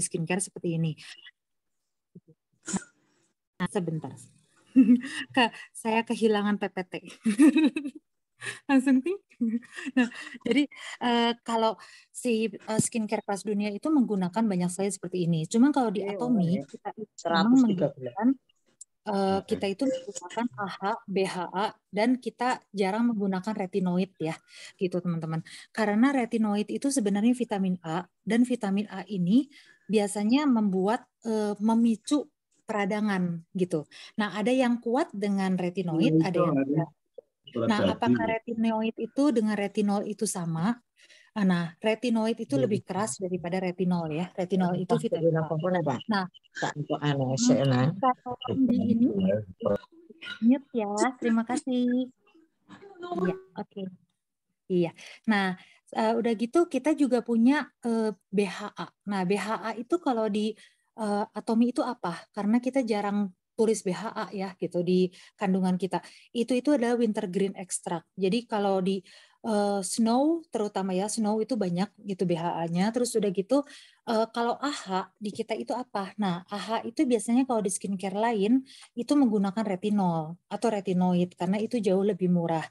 skincare seperti ini. Nah, sebentar. Ke, saya kehilangan PPT. Langsung ting. Nah, jadi uh, kalau si uh, skincare kelas dunia itu menggunakan banyak sekali seperti ini. Cuma kalau di iya, Atomi eh, kita itu menggunakan uh, kita itu menggunakan AHA, BHA, dan kita jarang menggunakan retinoid ya, gitu teman-teman. Karena retinoid itu sebenarnya vitamin A dan vitamin A ini biasanya membuat uh, memicu peradangan gitu. Nah, ada yang kuat dengan retinoid, iya, ada yang tidak. Nah, apakah retinoid itu dengan retinol itu sama? Ah, nah, retinoid itu iya, lebih keras daripada retinol ya. Retinol iya, itu vitamin A. Nah, anu, hmm, ini nyet ya. Terima kasih. Iya, oke. Okay. Iya. Nah, uh, udah gitu kita juga punya uh, eh, BHA. Nah, BHA itu kalau di uh, Atomi itu apa? Karena kita jarang tulis BHA ya gitu di kandungan kita. Itu itu adalah wintergreen extract. Jadi kalau di uh, snow terutama ya snow itu banyak gitu BHA-nya terus udah gitu uh, kalau AHA di kita itu apa nah AHA itu biasanya kalau di skincare lain itu menggunakan retinol atau retinoid karena itu jauh lebih murah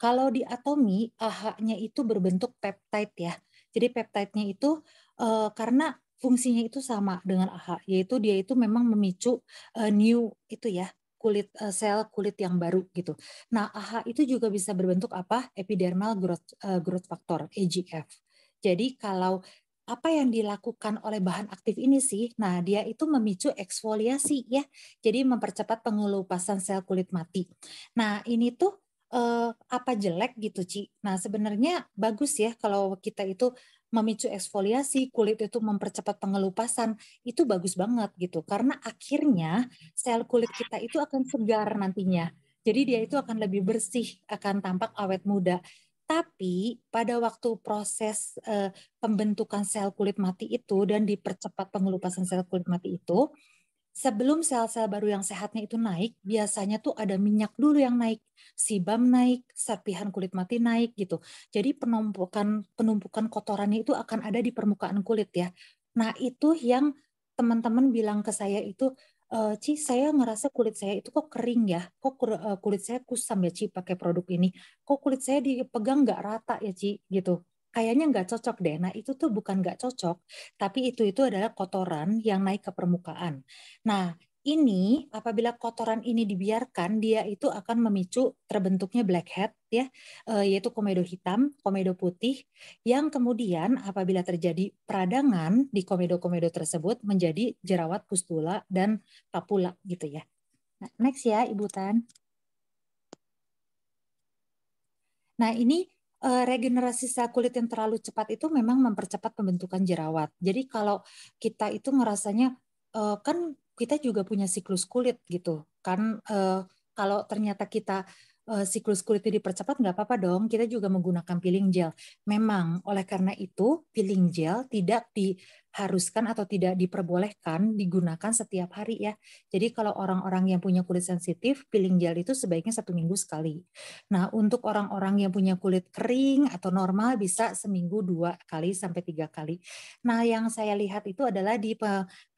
kalau di Atomi AHA-nya itu berbentuk peptide ya jadi peptide-nya itu uh, karena fungsinya itu sama dengan AHA yaitu dia itu memang memicu uh, new itu ya kulit eh, sel kulit yang baru gitu. Nah, AHA itu juga bisa berbentuk apa? Epidermal growth eh, growth factor (EGF). Jadi kalau apa yang dilakukan oleh bahan aktif ini sih, nah dia itu memicu eksfoliasi ya, jadi mempercepat pengelupasan sel kulit mati. Nah ini tuh eh, apa jelek gitu Ci? Nah sebenarnya bagus ya kalau kita itu memicu eksfoliasi, kulit itu mempercepat pengelupasan, itu bagus banget gitu. Karena akhirnya sel kulit kita itu akan segar nantinya. Jadi dia itu akan lebih bersih, akan tampak awet muda. Tapi pada waktu proses uh, pembentukan sel kulit mati itu dan dipercepat pengelupasan sel kulit mati itu, sebelum sel-sel baru yang sehatnya itu naik, biasanya tuh ada minyak dulu yang naik, sibam naik, serpihan kulit mati naik gitu. Jadi penumpukan penumpukan kotorannya itu akan ada di permukaan kulit ya. Nah, itu yang teman-teman bilang ke saya itu e, Ci, saya ngerasa kulit saya itu kok kering ya, kok eh, kulit saya kusam ya Ci pakai produk ini, kok kulit saya dipegang nggak rata ya Ci gitu kayaknya nggak cocok deh. Nah itu tuh bukan nggak cocok, tapi itu itu adalah kotoran yang naik ke permukaan. Nah ini apabila kotoran ini dibiarkan dia itu akan memicu terbentuknya blackhead ya eh, yaitu komedo hitam, komedo putih yang kemudian apabila terjadi peradangan di komedo-komedo tersebut menjadi jerawat pustula dan papula gitu ya. Nah, next ya Ibu Tan. Nah, ini Eh, regenerasi sel kulit yang terlalu cepat itu memang mempercepat pembentukan jerawat. Jadi kalau kita itu ngerasanya eh, kan kita juga punya siklus kulit gitu. Kan eh, kalau ternyata kita siklus kulit dipercepat nggak apa-apa dong. Kita juga menggunakan peeling gel. Memang oleh karena itu peeling gel tidak di diharuskan atau tidak diperbolehkan digunakan setiap hari ya. Jadi kalau orang-orang yang punya kulit sensitif, peeling gel itu sebaiknya satu minggu sekali. Nah untuk orang-orang yang punya kulit kering atau normal bisa seminggu dua kali sampai tiga kali. Nah yang saya lihat itu adalah di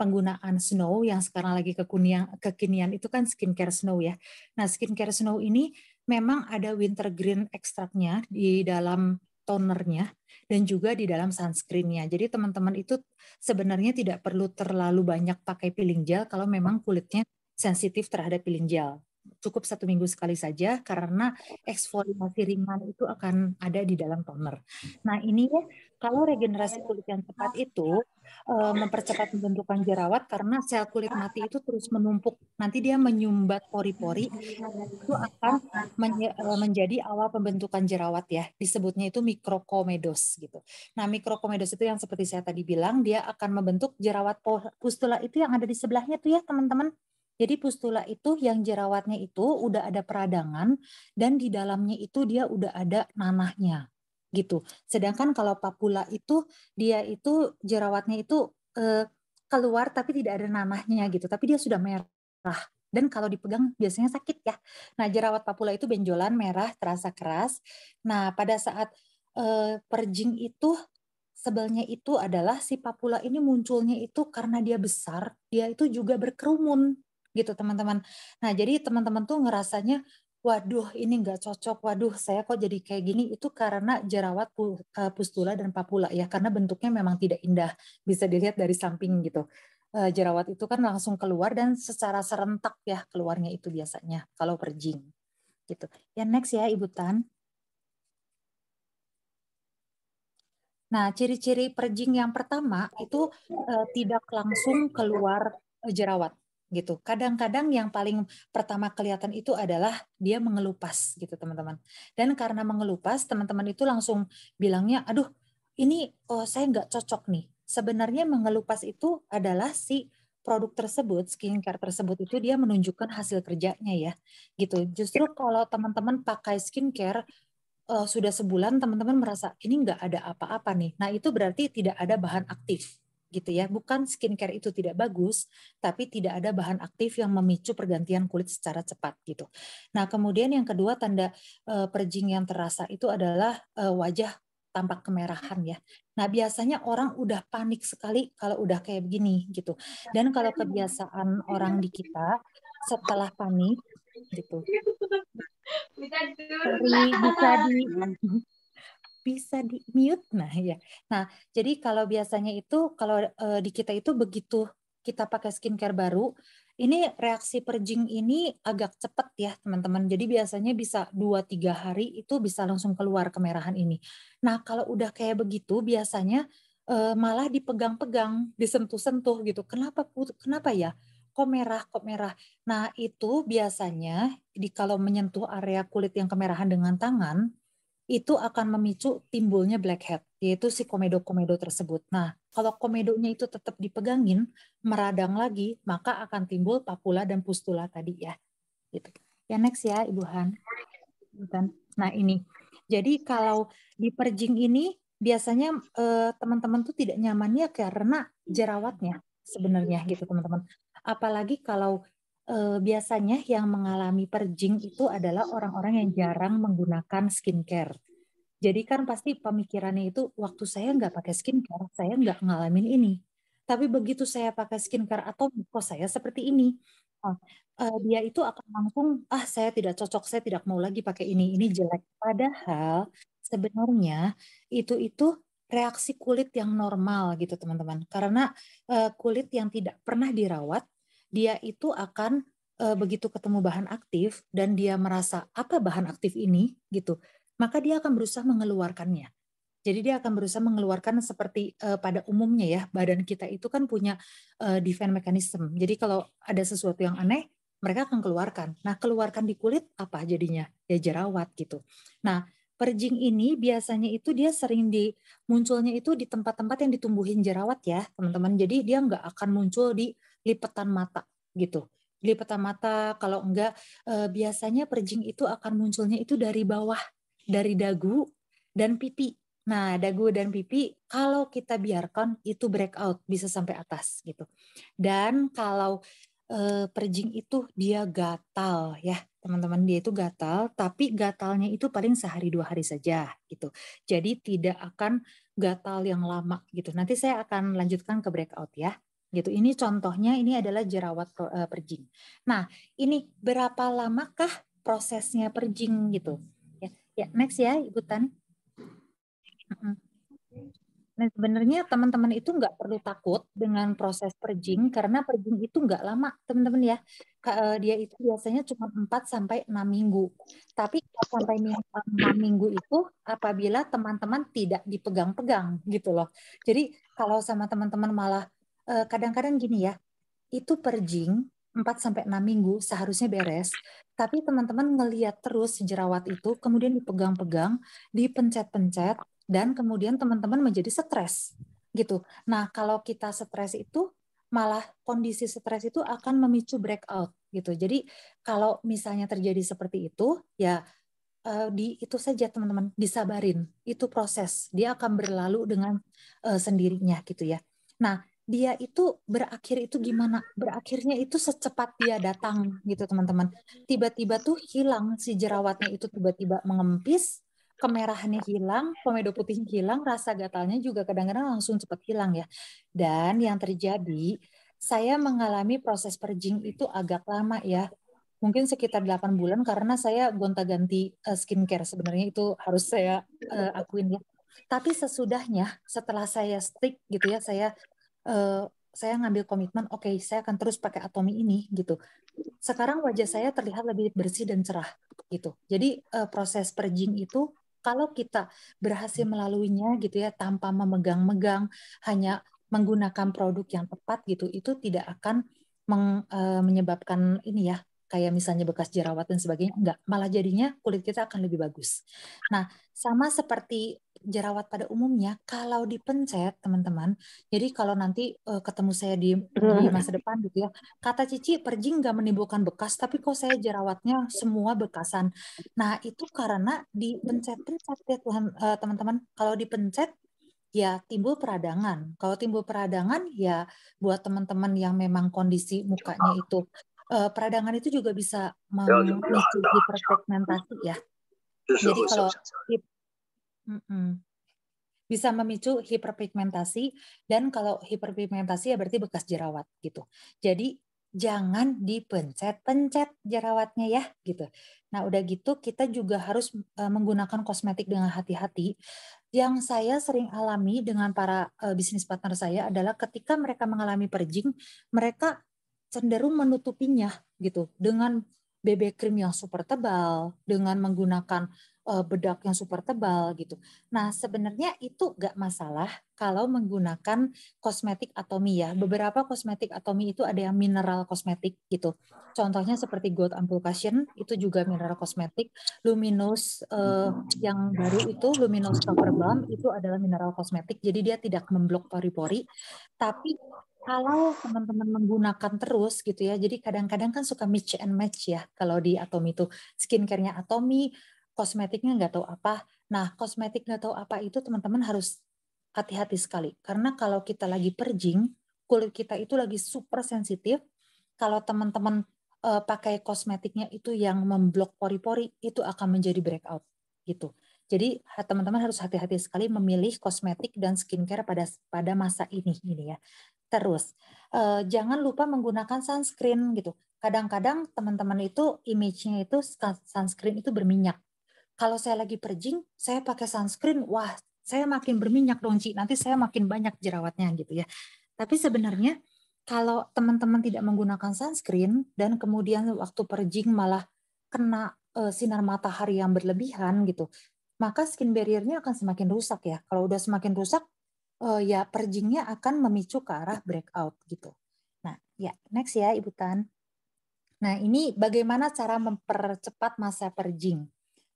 penggunaan snow yang sekarang lagi kekunian, kekinian itu kan skincare snow ya. Nah skincare snow ini memang ada wintergreen green ekstraknya di dalam tonernya dan juga di dalam sunscreennya. Jadi teman-teman itu sebenarnya tidak perlu terlalu banyak pakai peeling gel kalau memang kulitnya sensitif terhadap peeling gel. Cukup satu minggu sekali saja karena eksfoliasi ringan itu akan ada di dalam toner. Nah ini ya kalau regenerasi kulit yang cepat itu uh, mempercepat pembentukan jerawat karena sel kulit mati itu terus menumpuk. Nanti dia menyumbat pori-pori itu akan men eh, menjadi awal pembentukan jerawat ya. Disebutnya itu mikrokomedos gitu. Nah, mikrokomedos itu yang seperti saya tadi bilang dia akan membentuk jerawat pustula itu yang ada di sebelahnya tuh ya, teman-teman. Jadi pustula itu yang jerawatnya itu udah ada peradangan dan di dalamnya itu dia udah ada nanahnya gitu. Sedangkan kalau papula itu dia itu jerawatnya itu eh, keluar tapi tidak ada nanahnya gitu, tapi dia sudah merah dan kalau dipegang biasanya sakit ya. Nah, jerawat papula itu benjolan merah terasa keras. Nah, pada saat eh, perjing itu sebelnya itu adalah si papula ini munculnya itu karena dia besar, dia itu juga berkerumun gitu teman-teman. Nah jadi teman-teman tuh ngerasanya waduh ini nggak cocok, waduh saya kok jadi kayak gini, itu karena jerawat eh, pustula dan papula ya, karena bentuknya memang tidak indah, bisa dilihat dari samping gitu. Eh, jerawat itu kan langsung keluar dan secara serentak ya keluarnya itu biasanya kalau perjing gitu. Ya next ya Ibu Tan. Nah, ciri-ciri perjing yang pertama itu eh, tidak langsung keluar jerawat gitu. Kadang-kadang yang paling pertama kelihatan itu adalah dia mengelupas gitu teman-teman. Dan karena mengelupas teman-teman itu langsung bilangnya, aduh ini oh, saya nggak cocok nih. Sebenarnya mengelupas itu adalah si produk tersebut, skincare tersebut itu dia menunjukkan hasil kerjanya ya, gitu. Justru ya. kalau teman-teman pakai skincare uh, sudah sebulan teman-teman merasa ini nggak ada apa-apa nih. Nah itu berarti tidak ada bahan aktif gitu ya. Bukan skincare itu tidak bagus, tapi tidak ada bahan aktif yang memicu pergantian kulit secara cepat gitu. Nah, kemudian yang kedua tanda uh, eh, perjing yang terasa itu adalah uh, wajah tampak kemerahan ya. Nah, biasanya orang udah panik sekali kalau udah kayak begini gitu. Dan kalau kebiasaan orang di kita setelah panik gitu. Bisa, bisa di bisa di mute nah ya nah jadi kalau biasanya itu kalau e, di kita itu begitu kita pakai skincare baru ini reaksi perjing ini agak cepat ya teman-teman. Jadi biasanya bisa 2-3 hari itu bisa langsung keluar kemerahan ini. Nah kalau udah kayak begitu biasanya e, malah dipegang-pegang, disentuh-sentuh gitu. Kenapa kenapa ya? Kok merah, kok merah. Nah itu biasanya di kalau menyentuh area kulit yang kemerahan dengan tangan, itu akan memicu timbulnya black hat, yaitu si komedo-komedo tersebut. Nah, kalau komedonya itu tetap dipegangin, meradang lagi, maka akan timbul papula dan pustula tadi ya. Gitu. Ya next ya Ibu Han. Nah ini, jadi kalau di perjing ini biasanya eh, teman-teman eh, tuh tidak nyamannya karena jerawatnya sebenarnya gitu teman-teman. Apalagi kalau eh, biasanya yang mengalami perjing itu adalah orang-orang yang jarang menggunakan skincare. Jadi kan pasti pemikirannya itu waktu saya nggak pakai skincare, saya nggak ngalamin ini. Tapi begitu saya pakai skincare atau kok saya seperti ini, ah, eh, dia itu akan langsung ah saya tidak cocok, saya tidak mau lagi pakai ini, ini jelek. Padahal sebenarnya itu itu reaksi kulit yang normal gitu teman-teman. Karena uh, kulit yang tidak pernah dirawat dia itu akan e, begitu ketemu bahan aktif dan dia merasa apa bahan aktif ini gitu, maka dia akan berusaha mengeluarkannya. Jadi dia akan berusaha mengeluarkan seperti e, pada umumnya ya badan kita itu kan punya e, defense mechanism. Jadi kalau ada sesuatu yang aneh, mereka akan keluarkan. Nah keluarkan di kulit apa jadinya? Ya jerawat gitu. Nah perjing ini biasanya itu dia sering di munculnya itu di tempat-tempat yang ditumbuhin jerawat ya teman-teman. Jadi dia nggak akan muncul di lipetan mata gitu lipetan mata kalau enggak eh, biasanya perjing itu akan munculnya itu dari bawah dari dagu dan pipi Nah, dagu dan pipi kalau kita biarkan itu breakout bisa sampai atas gitu. Dan kalau e, perjing itu dia gatal ya, teman-teman dia itu gatal, tapi gatalnya itu paling sehari dua hari saja gitu. Jadi tidak akan gatal yang lama gitu. Nanti saya akan lanjutkan ke breakout ya gitu. Ini contohnya ini adalah jerawat eh, perjing. Nah, ini berapa lamakah prosesnya perjing gitu? Ya, ya next ya Ibu Tan. Nah, sebenarnya teman-teman itu nggak perlu takut dengan proses perjing karena perjing itu nggak lama, teman-teman ya. Eh, dia itu biasanya cuma 4 sampai 6 minggu. Tapi sampai 6 minggu itu apabila teman-teman tidak dipegang-pegang gitu loh. Jadi kalau sama teman-teman malah Eh, kadang-kadang gini ya, itu perjing 4 sampai 6 minggu seharusnya beres, tapi teman-teman ngeliat terus jerawat itu kemudian dipegang-pegang, dipencet-pencet dan kemudian teman-teman menjadi stres gitu. Nah, kalau kita stres itu malah kondisi stres itu akan memicu breakout gitu. Jadi kalau misalnya terjadi seperti itu ya eh, di itu saja teman-teman disabarin. Itu proses. Dia akan berlalu dengan uh, sendirinya gitu ya. Nah, dia itu berakhir itu gimana berakhirnya itu secepat dia datang gitu teman-teman tiba-tiba tuh hilang si jerawatnya itu tiba-tiba mengempis kemerahannya hilang komedo putih hilang rasa gatalnya juga kadang-kadang langsung cepat hilang ya dan yang terjadi saya mengalami proses purging itu agak lama ya mungkin sekitar 8 bulan karena saya gonta-ganti eh, skincare sebenarnya itu harus saya uh, akuin ya tapi sesudahnya setelah saya stick gitu ya saya uh, saya ngambil komitmen, oke, okay, saya akan terus pakai Atomi ini gitu. Sekarang wajah saya terlihat lebih bersih dan cerah gitu. Jadi uh, proses purging itu kalau kita berhasil melaluinya gitu ya tanpa memegang-megang, hanya menggunakan produk yang tepat gitu, itu tidak akan meng, uh, menyebabkan ini ya kayak misalnya bekas jerawat dan sebagainya enggak malah jadinya kulit kita akan lebih bagus nah sama seperti jerawat pada umumnya kalau dipencet teman-teman jadi kalau nanti uh, ketemu saya di, di hmm. masa depan gitu ya kata Cici perjing nggak menimbulkan bekas tapi kok saya jerawatnya semua bekasan nah itu karena dipencet-pencet ya Tuhan eh, teman-teman kalau dipencet ya timbul peradangan. Kalau timbul peradangan ya buat teman-teman yang memang kondisi mukanya itu uh, peradangan itu juga bisa memicu hiperpigmentasi ya. Jadi kalau hip, mm -mm, bisa memicu hiperpigmentasi dan kalau hiperpigmentasi ya berarti bekas jerawat gitu. Jadi jangan dipencet-pencet jerawatnya ya gitu. Nah, udah gitu kita juga harus uh, menggunakan kosmetik dengan hati-hati. Yang saya sering alami dengan para uh, bisnis partner saya adalah ketika mereka mengalami perjing, mereka cenderung menutupinya gitu dengan BB cream yang super tebal, dengan menggunakan eh, bedak yang super tebal gitu. Nah sebenarnya itu gak masalah kalau menggunakan kosmetik atomi ya. Beberapa kosmetik atomi itu ada yang mineral kosmetik gitu. Contohnya seperti gold cushion itu juga mineral kosmetik. Luminous uh, yang baru itu luminous cover balm itu adalah mineral kosmetik. Jadi dia tidak memblok pori-pori. Tapi kalau teman-teman menggunakan terus gitu ya, jadi kadang-kadang kan suka match and match ya kalau di Atomi itu skincare-nya Atomi, kosmetiknya nggak tahu apa. Nah, kosmetik nggak tahu apa itu teman-teman harus hati-hati sekali karena kalau kita lagi perjing kulit kita itu lagi super sensitif. Kalau teman-teman uh, pakai kosmetiknya itu yang memblok pori-pori itu akan menjadi breakout gitu. Jadi teman-teman harus hati-hati sekali memilih kosmetik dan skincare pada pada masa ini ini ya. Terus eh, jangan lupa menggunakan sunscreen gitu. Kadang-kadang teman-teman itu image-nya itu sunscreen itu berminyak. Kalau saya lagi perjing, saya pakai sunscreen, wah saya makin berminyak dong Ci, nanti saya makin banyak jerawatnya gitu ya. Tapi sebenarnya kalau teman-teman tidak menggunakan sunscreen dan kemudian waktu perjing malah kena e, sinar matahari yang berlebihan gitu, maka skin barrier-nya akan semakin rusak ya. Kalau udah semakin rusak, uh, ya perjingnya akan memicu ke arah breakout gitu. Nah, ya next ya Ibu Tan. Nah, ini bagaimana cara mempercepat masa perjing?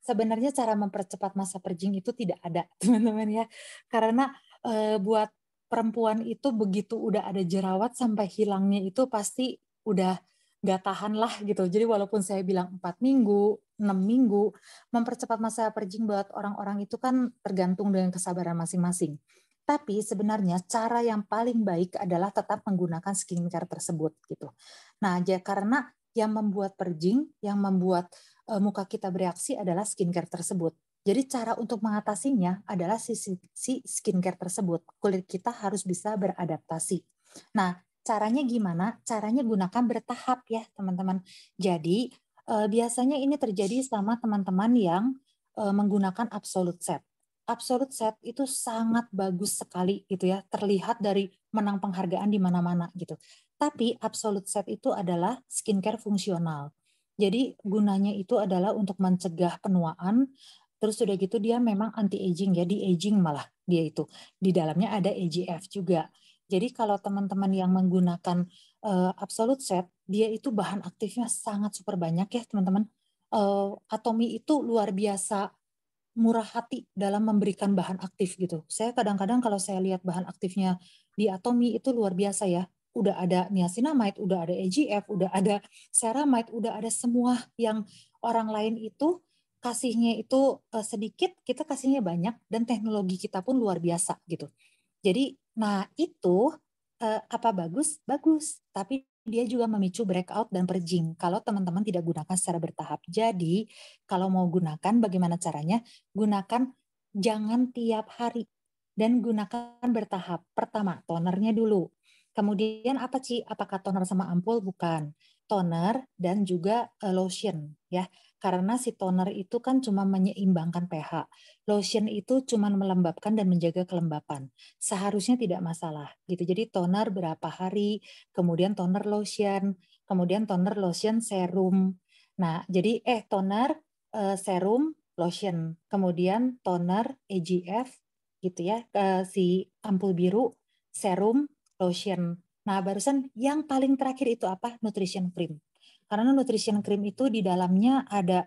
Sebenarnya cara mempercepat masa perjing itu tidak ada, teman-teman ya. Karena e, buat perempuan itu begitu udah ada jerawat sampai hilangnya itu pasti udah gak tahan lah gitu. Jadi walaupun saya bilang 4 minggu, 6 minggu, mempercepat masa perjing buat orang-orang itu kan tergantung dengan kesabaran masing-masing. Tapi sebenarnya cara yang paling baik adalah tetap menggunakan skincare tersebut gitu. Nah, ya karena yang membuat perjing, yang membuat uh, muka kita bereaksi adalah skincare tersebut. Jadi cara untuk mengatasinya adalah si, si skincare tersebut. Kulit kita harus bisa beradaptasi. Nah, caranya gimana? Caranya gunakan bertahap ya, teman-teman. Jadi, e, biasanya ini terjadi sama teman-teman yang e, menggunakan absolute set. Absolute Set itu sangat bagus sekali gitu ya, terlihat dari menang penghargaan di mana-mana gitu. Tapi Absolute Set itu adalah skincare fungsional. Jadi gunanya itu adalah untuk mencegah penuaan, terus sudah gitu dia memang anti aging ya, di aging malah dia itu. Di dalamnya ada EGF juga. Jadi kalau teman-teman yang menggunakan uh, Absolute Set, dia itu bahan aktifnya sangat super banyak ya, teman-teman. Uh, eh, Atomi itu luar biasa murah hati dalam memberikan bahan aktif gitu. Saya kadang-kadang kalau saya lihat bahan aktifnya di Atomi itu luar biasa ya. Udah ada niacinamide, udah ada EGF, udah ada ceramide, udah ada semua yang orang lain itu kasihnya itu eh, sedikit, kita kasihnya banyak dan teknologi kita pun luar biasa gitu. Jadi nah itu eh, apa bagus? Bagus, tapi dia juga memicu breakout dan purging kalau teman-teman tidak gunakan secara bertahap. Jadi, kalau mau gunakan bagaimana caranya? Gunakan jangan tiap hari dan gunakan bertahap. Pertama, tonernya dulu. Kemudian apa sih? Apakah toner sama ampul? Bukan toner dan juga eh, lotion ya. Karena si toner itu kan cuma menyeimbangkan pH. Lotion itu cuma melembabkan dan menjaga kelembapan. Seharusnya tidak masalah gitu. Jadi toner berapa hari, kemudian toner lotion, kemudian toner lotion serum. Nah, jadi eh toner eh, serum lotion, kemudian toner EGF gitu ya, eh, si ampul biru, serum, lotion. Nah, barusan yang paling terakhir itu apa? Nutrition cream. Karena nutrition cream itu di dalamnya ada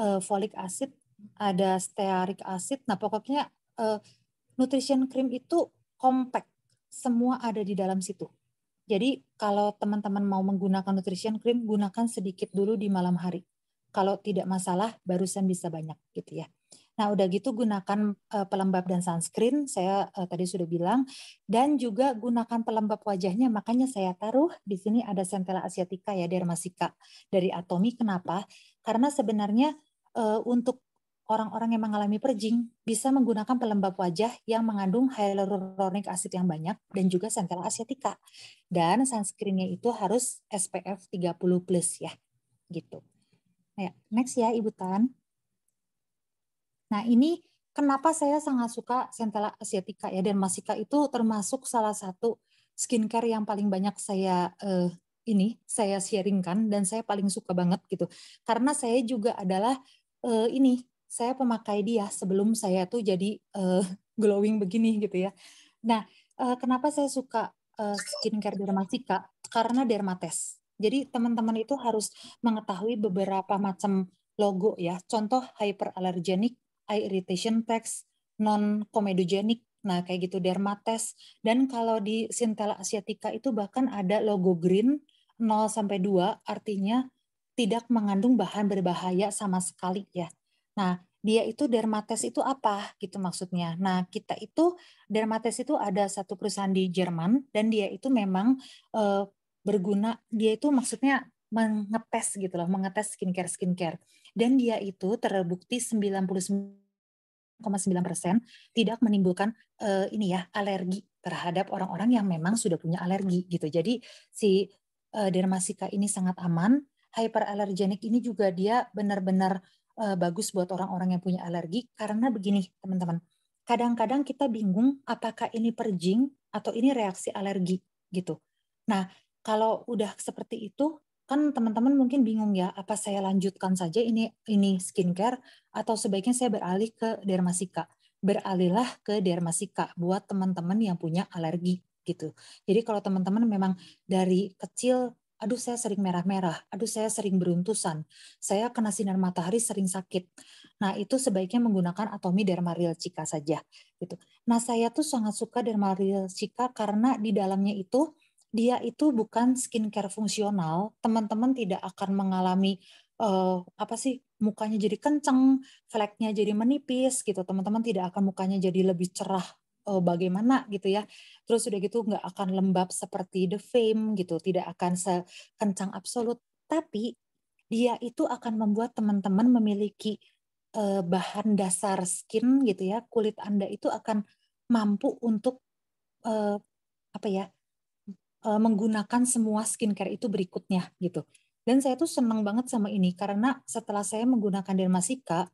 uh, folic acid, ada stearic acid. Nah, pokoknya uh, nutrition cream itu compact. Semua ada di dalam situ. Jadi, kalau teman-teman mau menggunakan nutrition cream, gunakan sedikit dulu di malam hari. Kalau tidak masalah, barusan bisa banyak gitu ya. Nah, udah gitu gunakan uh, pelembab dan sunscreen, saya uh, tadi sudah bilang, dan juga gunakan pelembab wajahnya. Makanya saya taruh di sini ada Centella asiatica ya, dermasika dari Atomi. Kenapa? Karena sebenarnya uh, untuk orang-orang yang mengalami perjing bisa menggunakan pelembab wajah yang mengandung hyaluronic acid yang banyak dan juga centella asiatica. Dan sunscreennya itu harus SPF 30 plus ya. Gitu. Nah, ya, next ya Ibu Tan. Nah, ini kenapa saya sangat suka Centella asiatica ya dan Masika itu termasuk salah satu skincare yang paling banyak saya uh, ini saya sharingkan dan saya paling suka banget gitu. Karena saya juga adalah uh, ini saya pemakai dia sebelum saya tuh jadi uh, glowing begini gitu ya. Nah, uh, kenapa saya suka uh, skincare Dermasika? Karena dermates. Jadi teman-teman itu harus mengetahui beberapa macam logo ya. Contoh hyperallergenic eye irritation text, non-comedogenic, nah kayak gitu dermates. Dan kalau di Sintela asiatica itu bahkan ada logo green 0 sampai 2 artinya tidak mengandung bahan berbahaya sama sekali ya. Nah, dia itu dermates itu apa gitu maksudnya. Nah kita itu dermates itu ada satu perusahaan di Jerman dan dia itu memang e, berguna dia itu maksudnya mengetes gitu loh mengetes skincare skincare dan dia itu terbukti 99,9% tidak menimbulkan uh, ini ya alergi terhadap orang-orang yang memang sudah punya alergi gitu. Jadi si uh, dermasika ini sangat aman. Hyperallergenic ini juga dia benar-benar uh, bagus buat orang-orang yang punya alergi karena begini teman-teman. Kadang-kadang kita bingung apakah ini perjing atau ini reaksi alergi gitu. Nah, kalau udah seperti itu kan teman-teman mungkin bingung ya apa saya lanjutkan saja ini ini skincare atau sebaiknya saya beralih ke dermasika beralihlah ke dermasika buat teman-teman yang punya alergi gitu jadi kalau teman-teman memang dari kecil aduh saya sering merah-merah, aduh saya sering beruntusan, saya kena sinar matahari sering sakit. Nah itu sebaiknya menggunakan Atomi Dermaril cika saja. Gitu. Nah saya tuh sangat suka Dermaril cika karena di dalamnya itu dia itu bukan skincare fungsional, teman-teman tidak akan mengalami uh, apa sih mukanya jadi kenceng, fleknya jadi menipis gitu. Teman-teman tidak akan mukanya jadi lebih cerah uh, bagaimana gitu ya. Terus udah gitu nggak akan lembab seperti The Fame gitu, tidak akan sekencang absolut. Tapi dia itu akan membuat teman-teman memiliki uh, bahan dasar skin gitu ya. Kulit Anda itu akan mampu untuk uh, apa ya? uh, menggunakan semua skincare itu berikutnya gitu. Dan saya tuh senang banget sama ini karena setelah saya menggunakan Dermasika,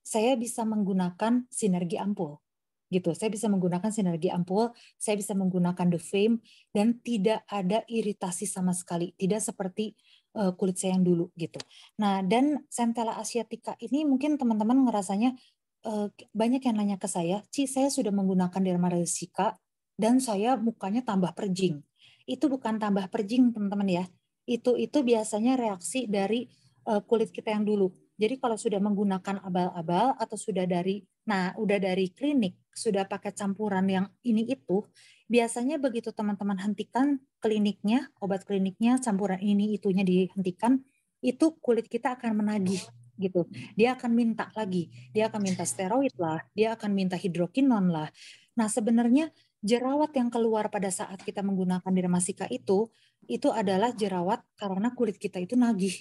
saya bisa menggunakan sinergi ampul gitu. Saya bisa menggunakan sinergi ampul, saya bisa menggunakan The Fame dan tidak ada iritasi sama sekali, tidak seperti uh, kulit saya yang dulu gitu. Nah, dan Centella asiatica ini mungkin teman-teman ngerasanya uh, banyak yang nanya ke saya, "Ci, saya sudah menggunakan Dermasika dan saya mukanya tambah perjing." itu bukan tambah perjing teman-teman ya. Itu itu biasanya reaksi dari uh, kulit kita yang dulu. Jadi kalau sudah menggunakan abal-abal atau sudah dari nah udah dari klinik sudah pakai campuran yang ini itu, biasanya begitu teman-teman hentikan kliniknya, obat kliniknya, campuran ini itunya dihentikan, itu kulit kita akan menagih gitu. Dia akan minta lagi, dia akan minta steroid lah, dia akan minta hidrokinon lah. Nah, sebenarnya jerawat yang keluar pada saat kita menggunakan dermasika itu itu adalah jerawat karena kulit kita itu nagih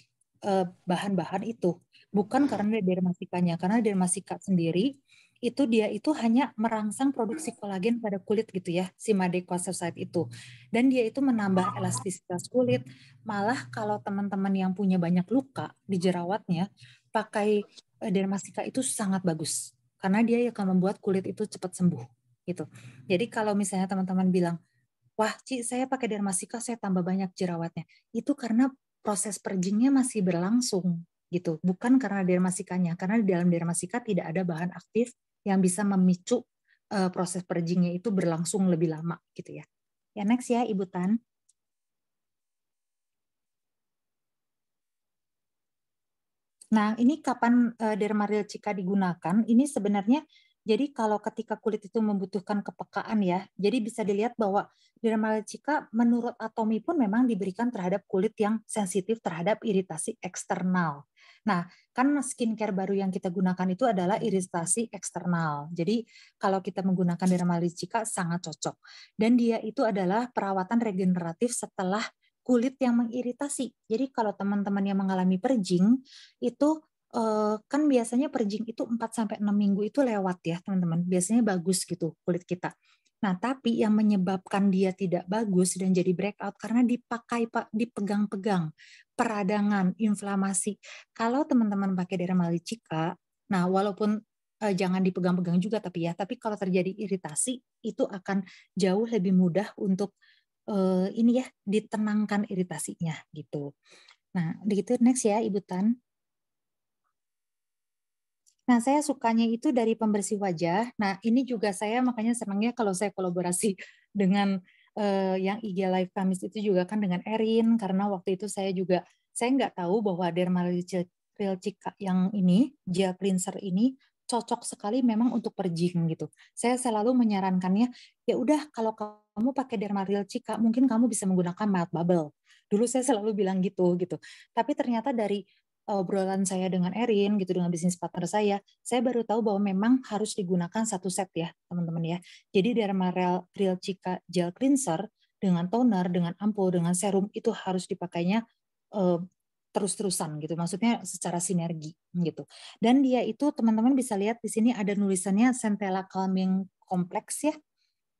eh, bahan-bahan itu bukan hmm. karena dermasikanya karena dermasika sendiri itu dia itu hanya merangsang produksi kolagen pada kulit gitu ya si madecoacetate itu dan dia itu menambah elastisitas kulit malah kalau teman-teman yang punya banyak luka di jerawatnya pakai eh, dermasika itu sangat bagus karena dia akan membuat kulit itu cepat sembuh gitu. Jadi kalau misalnya teman-teman bilang, wah Ci saya pakai dermasika saya tambah banyak jerawatnya, itu karena proses purgingnya masih berlangsung gitu, bukan karena dermasikanya, karena di dalam dermasika tidak ada bahan aktif yang bisa memicu uh, proses purgingnya itu berlangsung lebih lama gitu ya. Ya next ya Ibu Tan. Nah, ini kapan uh, eh, dermaril cika digunakan? Ini sebenarnya jadi kalau ketika kulit itu membutuhkan kepekaan ya, jadi bisa dilihat bahwa dermalagica menurut atomi pun memang diberikan terhadap kulit yang sensitif terhadap iritasi eksternal. Nah, kan skincare baru yang kita gunakan itu adalah iritasi eksternal. Jadi kalau kita menggunakan dermalagica sangat cocok. Dan dia itu adalah perawatan regeneratif setelah kulit yang mengiritasi. Jadi kalau teman-teman yang mengalami perjing itu uh, kan biasanya perjing itu 4 sampai 6 minggu itu lewat ya, teman-teman. Biasanya bagus gitu kulit kita. Nah, tapi yang menyebabkan dia tidak bagus dan jadi breakout karena dipakai pak dipegang-pegang, peradangan, inflamasi. Kalau teman-teman pakai dermalicika, nah walaupun uh, jangan dipegang-pegang juga tapi ya, tapi kalau terjadi iritasi itu akan jauh lebih mudah untuk uh, ini ya ditenangkan iritasinya gitu. Nah, begitu next ya Ibu Tan. Nah, saya sukanya itu dari pembersih wajah. Nah, ini juga saya makanya senangnya kalau saya kolaborasi dengan eh, yang IG Live Kamis itu juga kan dengan Erin karena waktu itu saya juga saya nggak tahu bahwa Dermareal Cika yang ini gel cleanser ini cocok sekali memang untuk perjing gitu. Saya selalu menyarankannya, ya udah kalau kamu pakai Real Cika, mungkin kamu bisa menggunakan mild bubble. Dulu saya selalu bilang gitu gitu. Tapi ternyata dari obrolan saya dengan Erin gitu dengan bisnis partner saya, saya baru tahu bahwa memang harus digunakan satu set ya teman-teman ya. Jadi Derma Real, Real Chica Gel Cleanser dengan toner, dengan ampul, dengan serum itu harus dipakainya uh, terus-terusan gitu. Maksudnya secara sinergi gitu. Dan dia itu teman-teman bisa lihat di sini ada nulisannya Centella Calming Complex ya.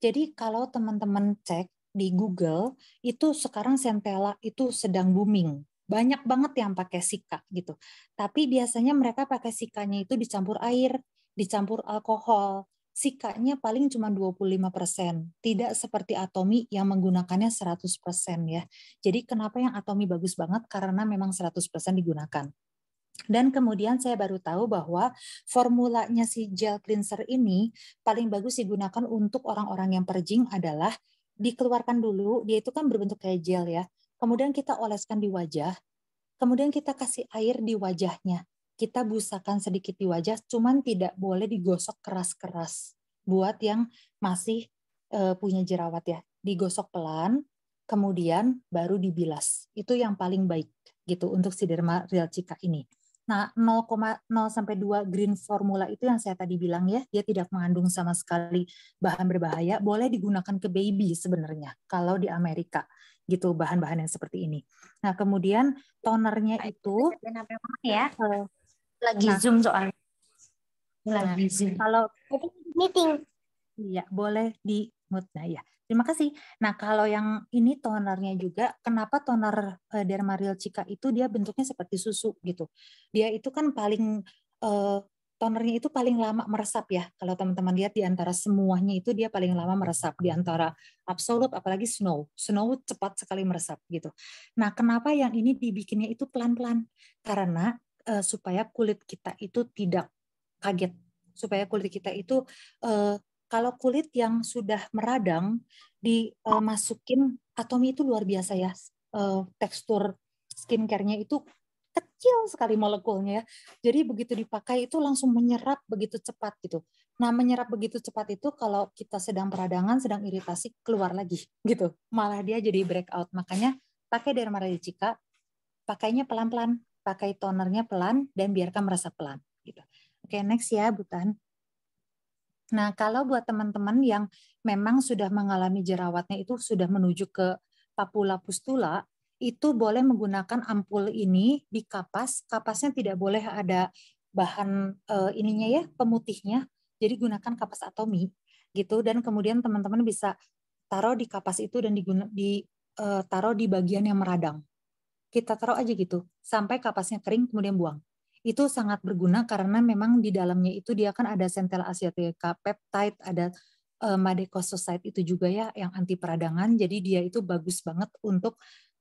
Jadi kalau teman-teman cek di Google itu sekarang Centella itu sedang booming banyak banget yang pakai sika gitu. Tapi biasanya mereka pakai sikanya itu dicampur air, dicampur alkohol. Sikanya paling cuma 25%, tidak seperti Atomi yang menggunakannya 100% ya. Jadi kenapa yang Atomi bagus banget? Karena memang 100% digunakan. Dan kemudian saya baru tahu bahwa formulanya si gel cleanser ini paling bagus digunakan untuk orang-orang yang perjing adalah dikeluarkan dulu, dia itu kan berbentuk kayak gel ya kemudian kita oleskan di wajah, kemudian kita kasih air di wajahnya. Kita busakan sedikit di wajah, cuman tidak boleh digosok keras-keras. Buat yang masih e, punya jerawat ya, digosok pelan, kemudian baru dibilas. Itu yang paling baik gitu untuk si derma real cika ini. Nah, 0,0 sampai 2 green formula itu yang saya tadi bilang ya, dia tidak mengandung sama sekali bahan berbahaya, boleh digunakan ke baby sebenarnya kalau di Amerika gitu bahan-bahan yang seperti ini. Nah kemudian tonernya nah, itu ya eh, lagi nah. zoom soalnya. Lagi nah, zoom. Kalau meeting. Iya boleh di mute. Nah ya iya. terima kasih. Nah kalau yang ini tonernya juga, kenapa toner uh, Cika itu dia bentuknya seperti susu gitu. Dia itu kan paling uh, tonernya itu paling lama meresap ya. Kalau teman-teman lihat di antara semuanya itu dia paling lama meresap di antara absolut apalagi snow. Snow cepat sekali meresap gitu. Nah, kenapa yang ini dibikinnya itu pelan-pelan? Karena uh, supaya kulit kita itu tidak kaget. Supaya kulit kita itu uh, kalau kulit yang sudah meradang dimasukin eh, atomi itu luar biasa ya. tekstur skincare-nya itu kecil sekali molekulnya ya. Jadi begitu dipakai itu langsung menyerap begitu cepat gitu. Nah, menyerap begitu cepat itu kalau kita sedang peradangan, sedang iritasi keluar lagi gitu. Malah dia jadi breakout. Makanya pakai derma Radicica, pakainya pelan-pelan, pakai tonernya pelan dan biarkan merasa pelan gitu. Oke, next ya Butan. Nah, kalau buat teman-teman yang memang sudah mengalami jerawatnya itu sudah menuju ke papula pustula, itu boleh menggunakan ampul ini di kapas. Kapasnya tidak boleh ada bahan uh, ininya ya, pemutihnya. Jadi gunakan kapas atomi gitu dan kemudian teman-teman bisa taruh di kapas itu dan diguna, di uh, taruh di bagian yang meradang. Kita taruh aja gitu sampai kapasnya kering kemudian buang. Itu sangat berguna karena memang di dalamnya itu dia kan ada sentel asiatica peptide, ada uh, itu juga ya yang anti peradangan. Jadi dia itu bagus banget untuk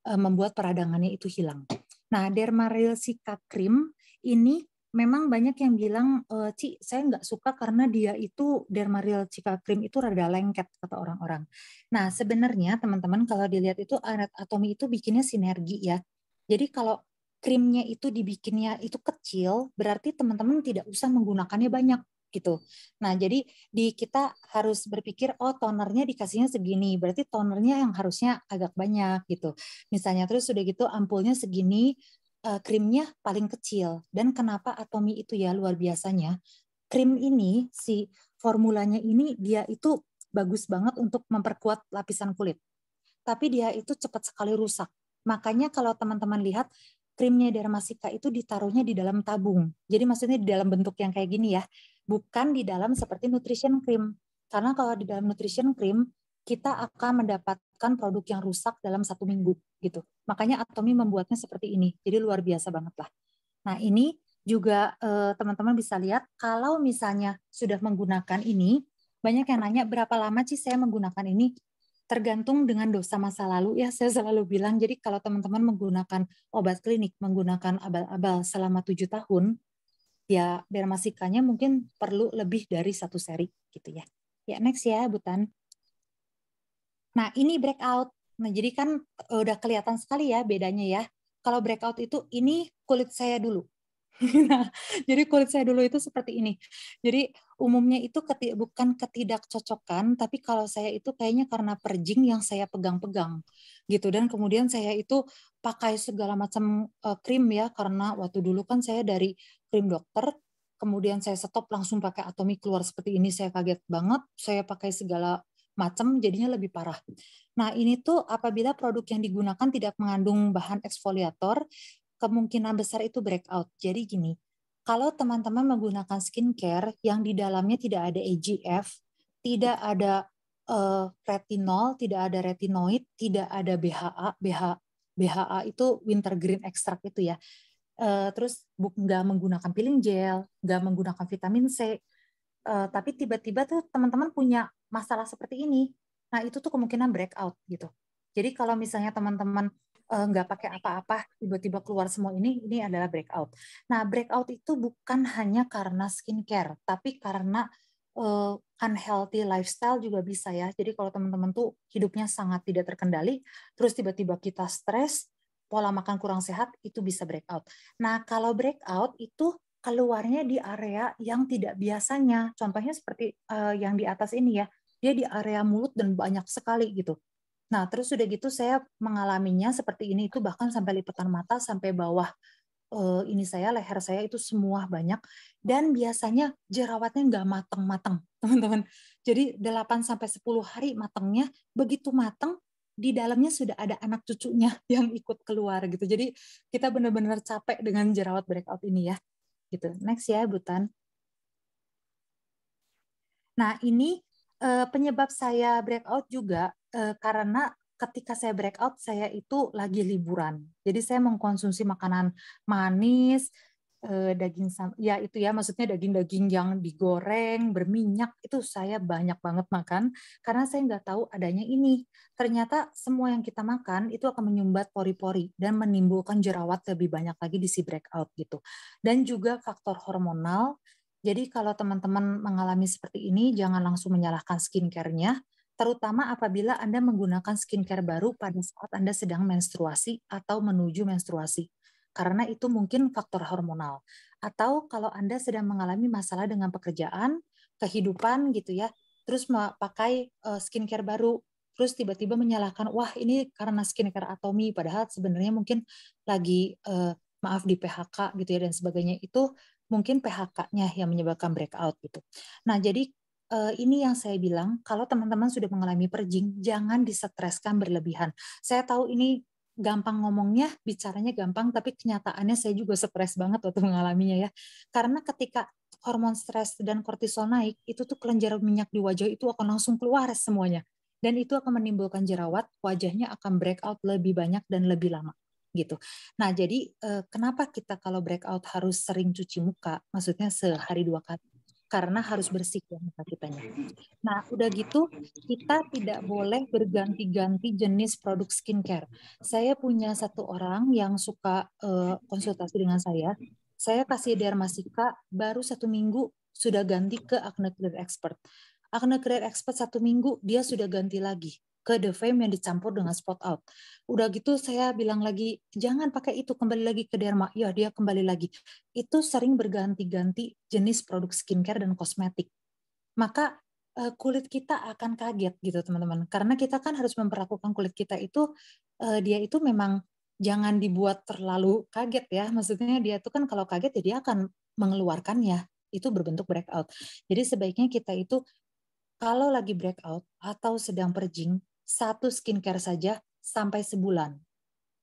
Eh, membuat peradangannya itu hilang. Nah, dermaril sikat krim ini memang banyak yang bilang, cik eh, Ci, saya nggak suka karena dia itu dermaril Cika krim itu rada lengket, kata orang-orang. Nah, sebenarnya teman-teman kalau dilihat itu anatomi itu bikinnya sinergi ya. Jadi kalau krimnya itu dibikinnya itu kecil, berarti teman-teman tidak usah menggunakannya banyak gitu. Nah, jadi di kita harus berpikir oh tonernya dikasihnya segini, berarti tonernya yang harusnya agak banyak gitu. Misalnya terus sudah gitu ampulnya segini, eh, krimnya paling kecil dan kenapa Atomi itu ya luar biasanya. Krim ini si formulanya ini dia itu bagus banget untuk memperkuat lapisan kulit. Tapi dia itu cepat sekali rusak. Makanya kalau teman-teman lihat krimnya Dermasika itu ditaruhnya di dalam tabung. Jadi maksudnya di dalam bentuk yang kayak gini ya bukan di dalam seperti nutrition cream. Karena kalau di dalam nutrition cream, kita akan mendapatkan produk yang rusak dalam satu minggu gitu. Makanya Atomi membuatnya seperti ini. Jadi luar biasa banget lah. Nah ini juga eh, teman-teman bisa lihat kalau misalnya sudah menggunakan ini, banyak yang nanya berapa lama sih saya menggunakan ini? Tergantung dengan dosa masa lalu ya saya selalu bilang. Jadi kalau teman-teman menggunakan obat klinik, menggunakan abal-abal selama tujuh tahun, ya dermasikanya mungkin perlu lebih dari satu seri gitu ya. Ya next ya Butan. Nah ini breakout. Nah jadi kan e, udah kelihatan sekali ya bedanya ya. Kalau breakout itu ini kulit saya dulu. nah, jadi kulit saya dulu itu seperti ini. Jadi umumnya itu keti bukan ketidakcocokan, tapi kalau saya itu kayaknya karena perjing yang saya pegang-pegang gitu. Dan kemudian saya itu pakai segala macam uh, krim ya, karena waktu dulu kan saya dari krim dokter kemudian saya stop langsung pakai atomi keluar seperti ini saya kaget banget saya pakai segala macam jadinya lebih parah. Nah, ini tuh apabila produk yang digunakan tidak mengandung bahan eksfoliator, kemungkinan besar itu breakout. Jadi gini, kalau teman-teman menggunakan skincare yang di dalamnya tidak ada EGF, tidak ada uh, retinol, tidak ada retinoid, tidak ada BHA, BHA BHA itu Wintergreen extract itu ya uh, terus nggak menggunakan peeling gel, nggak menggunakan vitamin C, uh, tapi tiba-tiba tuh teman-teman punya masalah seperti ini, nah itu tuh kemungkinan breakout gitu. Jadi kalau misalnya teman-teman uh, pakai apa-apa, tiba-tiba keluar semua ini, ini adalah breakout. Nah breakout itu bukan hanya karena skincare, tapi karena uh, unhealthy lifestyle juga bisa ya. Jadi kalau teman-teman tuh hidupnya sangat tidak terkendali, terus tiba-tiba kita stres, pola makan kurang sehat itu bisa breakout. Nah, kalau breakout itu keluarnya di area yang tidak biasanya. Contohnya seperti uh, yang di atas ini ya. Dia di area mulut dan banyak sekali gitu. Nah, terus sudah gitu saya mengalaminya seperti ini itu bahkan sampai lipatan mata sampai bawah uh, ini saya leher saya itu semua banyak dan biasanya jerawatnya nggak mateng-mateng, teman-teman. Jadi 8 sampai 10 hari matangnya, begitu matang di dalamnya sudah ada anak cucunya yang ikut keluar gitu. Jadi kita benar-benar capek dengan jerawat breakout ini ya. Gitu. Next ya, Butan. Nah, ini eh, penyebab saya breakout juga eh, karena ketika saya breakout saya itu lagi liburan. Jadi saya mengkonsumsi makanan manis, Eh, daging ya itu ya maksudnya daging-daging yang digoreng berminyak itu saya banyak banget makan karena saya nggak tahu adanya ini ternyata semua yang kita makan itu akan menyumbat pori-pori dan menimbulkan jerawat lebih banyak lagi di si breakout gitu dan juga faktor hormonal jadi kalau teman-teman mengalami seperti ini jangan langsung menyalahkan skincarenya terutama apabila Anda menggunakan skincare baru pada saat Anda sedang menstruasi atau menuju menstruasi karena itu mungkin faktor hormonal. Atau kalau Anda sedang mengalami masalah dengan pekerjaan, kehidupan gitu ya, terus pakai eh, skincare baru, terus tiba-tiba menyalahkan, wah ini karena skincare atomi, padahal sebenarnya mungkin lagi eh, maaf di PHK gitu ya dan sebagainya itu mungkin PHK-nya yang menyebabkan breakout gitu. Nah jadi uh, ini yang saya bilang, kalau teman-teman sudah mengalami perjing jangan disetreskan berlebihan. Saya tahu ini gampang ngomongnya, bicaranya gampang, tapi kenyataannya saya juga stres banget waktu mengalaminya ya. Karena ketika hormon stres dan kortisol naik, itu tuh kelenjar minyak di wajah itu akan langsung keluar semuanya. Dan itu akan menimbulkan jerawat, wajahnya akan breakout lebih banyak dan lebih lama gitu. Nah, jadi eh, kenapa kita kalau breakout harus sering cuci muka? Maksudnya sehari dua kali karena harus bersih ya muka kitanya. Nah, udah gitu kita tidak boleh berganti-ganti jenis produk skincare. Saya punya satu orang yang suka uh, konsultasi dengan saya. Saya kasih dermasika baru satu minggu sudah ganti ke acne clear expert. Acne Clear Expert satu minggu dia sudah ganti lagi ke The Fame yang dicampur dengan Spot Out. Udah gitu saya bilang lagi, jangan pakai itu, kembali lagi ke Derma. Ya, dia kembali lagi. Itu sering berganti-ganti jenis produk skincare dan kosmetik. Maka eh, kulit kita akan kaget gitu teman-teman. Karena kita kan harus memperlakukan kulit kita itu, eh, dia itu memang jangan dibuat terlalu kaget ya. Maksudnya dia itu kan kalau kaget ya dia akan mengeluarkannya. Itu berbentuk breakout. Jadi sebaiknya kita itu kalau lagi breakout atau sedang perjing satu skincare saja sampai sebulan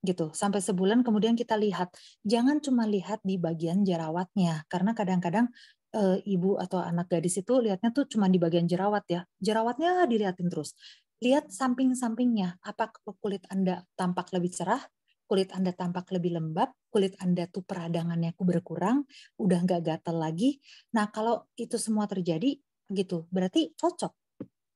gitu sampai sebulan kemudian kita lihat jangan cuma lihat di bagian jerawatnya karena kadang-kadang e, ibu atau anak gadis itu lihatnya tuh cuma di bagian jerawat ya jerawatnya dilihatin terus lihat samping-sampingnya apa kulit anda tampak lebih cerah kulit anda tampak lebih lembab kulit anda tuh peradangannya berkurang udah nggak gatal lagi nah kalau itu semua terjadi gitu berarti cocok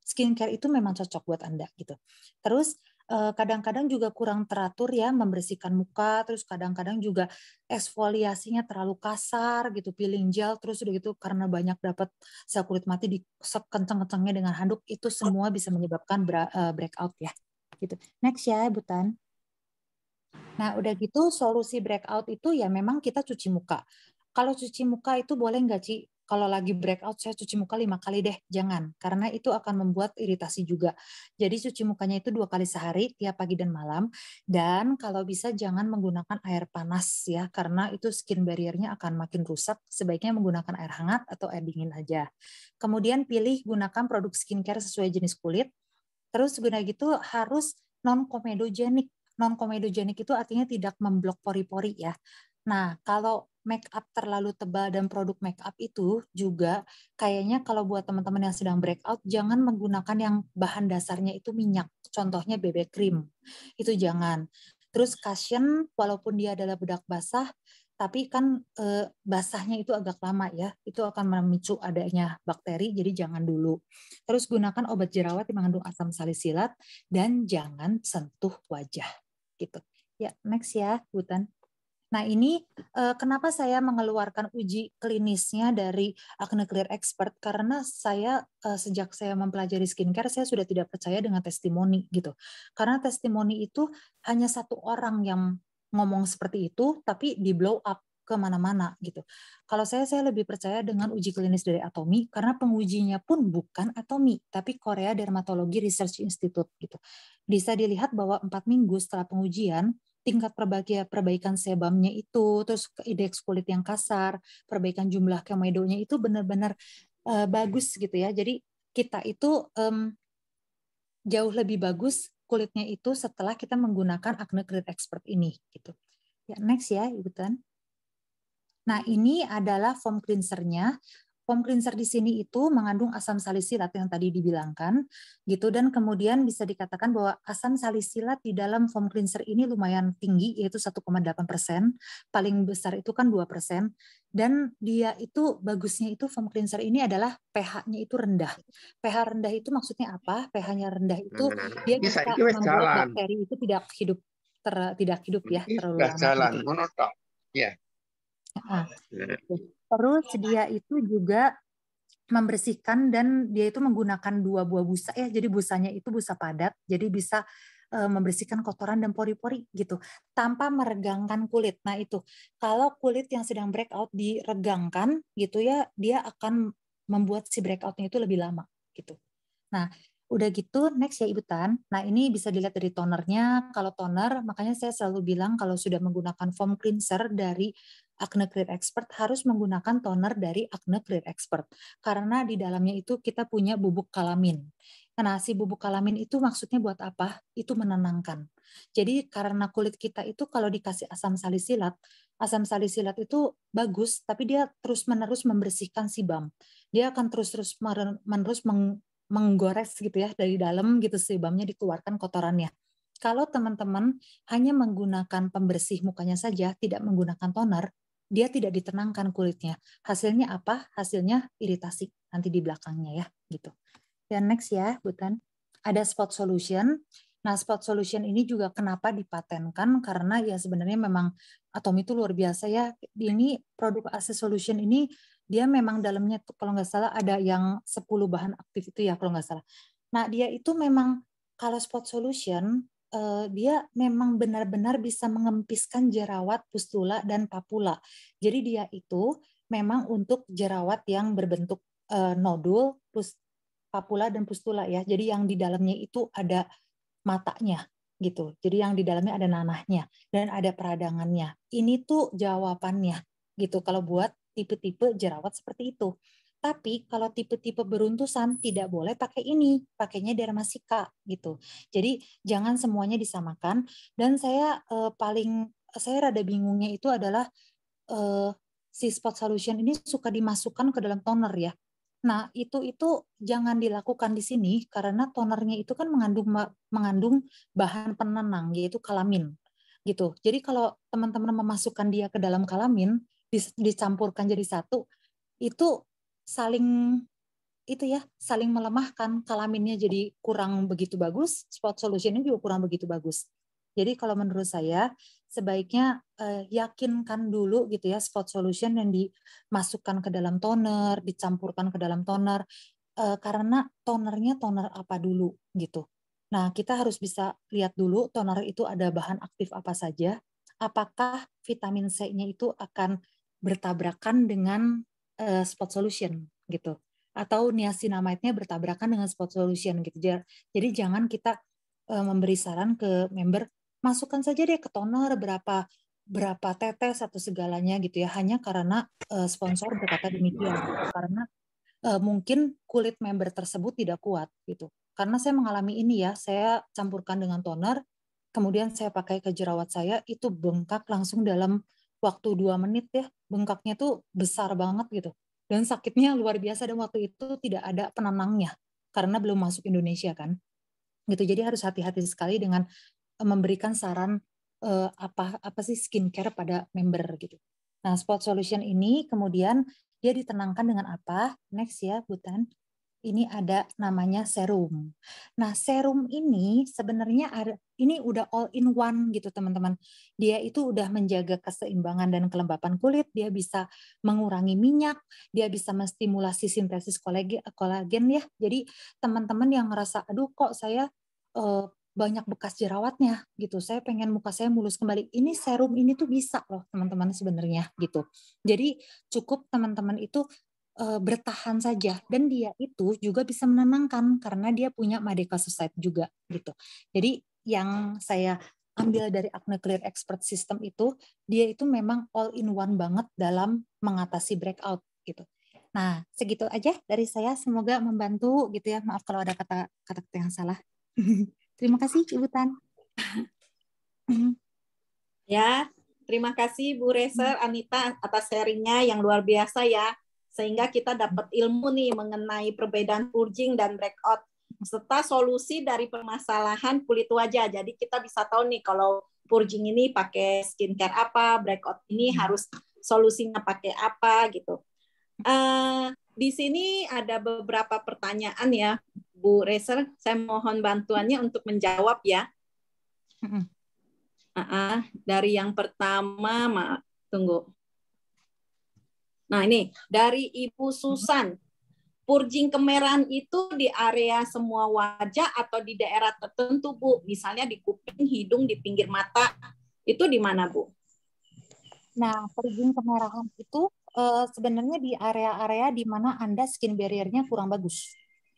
skincare itu memang cocok buat Anda gitu. Terus eh, kadang-kadang juga kurang teratur ya membersihkan muka terus kadang-kadang juga eksfoliasinya terlalu kasar gitu peeling gel terus udah gitu karena banyak dapat sel kulit mati di kenceng-kencengnya dengan handuk itu semua bisa menyebabkan eh, breakout ya gitu next ya Butan nah udah gitu solusi breakout itu ya memang kita cuci muka kalau cuci muka itu boleh nggak sih kalau lagi breakout saya cuci muka lima kali deh, jangan karena itu akan membuat iritasi juga. Jadi cuci mukanya itu dua kali sehari tiap pagi dan malam dan kalau bisa jangan menggunakan air panas ya karena itu skin barriernya akan makin rusak. Sebaiknya menggunakan air hangat atau air dingin aja. Kemudian pilih gunakan produk skincare sesuai jenis kulit. Terus guna gitu harus non komedogenik. Non komedogenik itu artinya tidak memblok pori-pori ya. Nah, kalau make up terlalu tebal dan produk make up itu juga kayaknya kalau buat teman-teman yang sedang breakout jangan menggunakan yang bahan dasarnya itu minyak. Contohnya BB cream Itu jangan. Terus cushion walaupun dia adalah bedak basah tapi kan e, basahnya itu agak lama ya. Itu akan memicu adanya bakteri, jadi jangan dulu. Terus gunakan obat jerawat yang mengandung asam salisilat dan jangan sentuh wajah. Gitu. Ya, next ya, Butan. Nah, ini uh, kenapa saya mengeluarkan uji klinisnya dari Acne Clear Expert karena saya uh, sejak saya mempelajari skincare saya sudah tidak percaya dengan testimoni gitu. Karena testimoni itu hanya satu orang yang ngomong seperti itu tapi di blow up kemana-mana gitu. Kalau saya saya lebih percaya dengan uji klinis dari Atomi karena pengujinya pun bukan Atomi tapi Korea Dermatologi Research Institute gitu. Bisa dilihat bahwa empat minggu setelah pengujian tingkat perbaikan perbaikan sebamnya itu, terus indeks kulit yang kasar, perbaikan jumlah kemedonya itu benar-benar uh, bagus gitu ya. Jadi kita itu um, jauh lebih bagus kulitnya itu setelah kita menggunakan acne cream expert ini gitu. Ya, next ya, Ibu Tan. Nah, ini adalah foam cleansernya foam cleanser di sini itu mengandung asam salisilat yang tadi dibilangkan gitu dan kemudian bisa dikatakan bahwa asam salisilat di dalam foam cleanser ini lumayan tinggi yaitu 1,8 persen paling besar itu kan 2 persen dan dia itu bagusnya itu foam cleanser ini adalah pH-nya itu rendah. pH rendah itu maksudnya apa? pH-nya rendah itu nah, nah, nah. dia bisa membuat bakteri itu tidak hidup ter, tidak hidup ya terlalu lama. Ya. Ah. Terus dia itu juga membersihkan dan dia itu menggunakan dua buah busa ya. Jadi busanya itu busa padat, jadi bisa eh, membersihkan kotoran dan pori-pori gitu tanpa meregangkan kulit. Nah, itu kalau kulit yang sedang breakout diregangkan gitu ya, dia akan membuat si breakoutnya itu lebih lama gitu. Nah, udah gitu next ya Ibu Tan. Nah, ini bisa dilihat dari tonernya. Kalau toner, makanya saya selalu bilang kalau sudah menggunakan foam cleanser dari Acne Clear Expert harus menggunakan toner dari Acne Clear Expert karena di dalamnya itu kita punya bubuk kalamin. Nah, si bubuk kalamin itu maksudnya buat apa? Itu menenangkan. Jadi karena kulit kita itu kalau dikasih asam salisilat, asam salisilat itu bagus, tapi dia terus-menerus membersihkan sibam. Dia akan terus-terus menerus meng, menggores gitu ya dari dalam gitu sibamnya dikeluarkan kotorannya. Kalau teman-teman hanya menggunakan pembersih mukanya saja, tidak menggunakan toner, dia tidak ditenangkan kulitnya. Hasilnya apa? Hasilnya iritasi nanti di belakangnya ya, gitu. Dan next ya, bukan? Ada spot solution. Nah, spot solution ini juga kenapa dipatenkan karena ya sebenarnya memang Atom itu luar biasa ya. Ini produk AC solution ini dia memang dalamnya kalau nggak salah ada yang 10 bahan aktif itu ya kalau nggak salah. Nah, dia itu memang kalau spot solution uh, dia memang benar-benar bisa mengempiskan jerawat pustula dan papula. Jadi dia itu memang untuk jerawat yang berbentuk uh, nodul, pus, papula dan pustula ya. Jadi yang di dalamnya itu ada matanya gitu. Jadi yang di dalamnya ada nanahnya dan ada peradangannya. Ini tuh jawabannya gitu kalau buat tipe-tipe jerawat seperti itu. Tapi kalau tipe-tipe beruntusan tidak boleh pakai ini, pakainya dermasika gitu. Jadi jangan semuanya disamakan. Dan saya eh, paling saya rada bingungnya itu adalah eh, si spot solution ini suka dimasukkan ke dalam toner ya. Nah, itu itu jangan dilakukan di sini karena tonernya itu kan mengandung mengandung bahan penenang yaitu kalamin gitu. Jadi kalau teman-teman memasukkan dia ke dalam kalamin dicampurkan jadi satu itu saling itu ya saling melemahkan kalaminnya jadi kurang begitu bagus spot solutionnya juga kurang begitu bagus jadi kalau menurut saya sebaiknya eh, yakinkan dulu gitu ya spot solution yang dimasukkan ke dalam toner dicampurkan ke dalam toner eh, karena tonernya toner apa dulu gitu nah kita harus bisa lihat dulu toner itu ada bahan aktif apa saja apakah vitamin C-nya itu akan bertabrakan dengan uh, spot solution gitu atau niacinamide-nya bertabrakan dengan spot solution gitu. Jadi jangan kita uh, memberi saran ke member masukkan saja deh ke toner berapa berapa tetes atau segalanya gitu ya hanya karena uh, sponsor berkata demikian karena uh, mungkin kulit member tersebut tidak kuat gitu karena saya mengalami ini ya saya campurkan dengan toner kemudian saya pakai ke jerawat saya itu bengkak langsung dalam waktu dua menit ya bengkaknya tuh besar banget gitu dan sakitnya luar biasa dan waktu itu tidak ada penenangnya karena belum masuk Indonesia kan gitu jadi harus hati-hati sekali dengan eh, memberikan saran eh, apa apa sih skincare pada member gitu nah spot solution ini kemudian dia ditenangkan dengan apa next ya Butan ini ada namanya serum. Nah, serum ini sebenarnya ada, ini udah all in one gitu teman-teman. Dia itu udah menjaga keseimbangan dan kelembapan kulit, dia bisa mengurangi minyak, dia bisa menstimulasi sintesis kolagen, ya. Jadi teman-teman yang ngerasa aduh kok saya eh, banyak bekas jerawatnya gitu. Saya pengen muka saya mulus kembali. Ini serum ini tuh bisa loh teman-teman sebenarnya gitu. Jadi cukup teman-teman itu uh, bertahan saja dan dia itu juga bisa menenangkan karena dia punya Madeka Society juga gitu. Jadi yang saya ambil dari Acne Clear Expert System itu dia itu memang all in one banget dalam mengatasi breakout gitu. Nah, segitu aja dari saya semoga membantu gitu ya. Maaf kalau ada kata kata yang salah. terima kasih Ibu Tan. ya, terima kasih Bu Reser Anita atas sharingnya yang luar biasa ya sehingga kita dapat ilmu nih mengenai perbedaan purging dan breakout serta solusi dari permasalahan kulit wajah. Jadi kita bisa tahu nih kalau purging ini pakai skincare apa, breakout ini hmm. harus solusinya pakai apa gitu. Uh, di sini ada beberapa pertanyaan ya, Bu Reser. Saya mohon bantuannya untuk menjawab ya. Uh -uh. Dari yang pertama, ma tunggu. Nah ini dari Ibu mhm. Susan, purging kemerahan itu di area semua wajah atau di daerah tertentu Bu, misalnya di kuping, hidung, di pinggir mata, itu di mana Bu? Nah purging kemerahan itu e, sebenarnya di area-area di mana Anda skin barrier-nya kurang bagus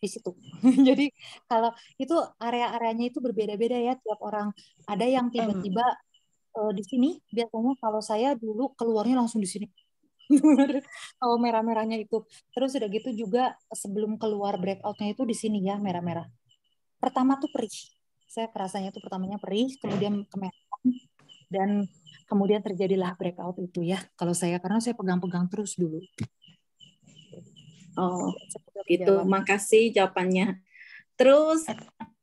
di situ. Jadi kalau itu area-areanya itu berbeda-beda ya tiap orang. Ada yang tiba-tiba uh, di sini biasanya kalau saya dulu keluarnya langsung di sini kalau merah-merahnya itu. Terus udah gitu juga sebelum keluar breakoutnya itu di sini ya merah-merah. Pertama tuh perih. Saya rasanya tuh pertamanya perih, kemudian kemerahan dan kemudian terjadilah breakout itu ya. Kalau saya karena saya pegang-pegang terus dulu. Oh, gitu. Makasih jawabannya. Terus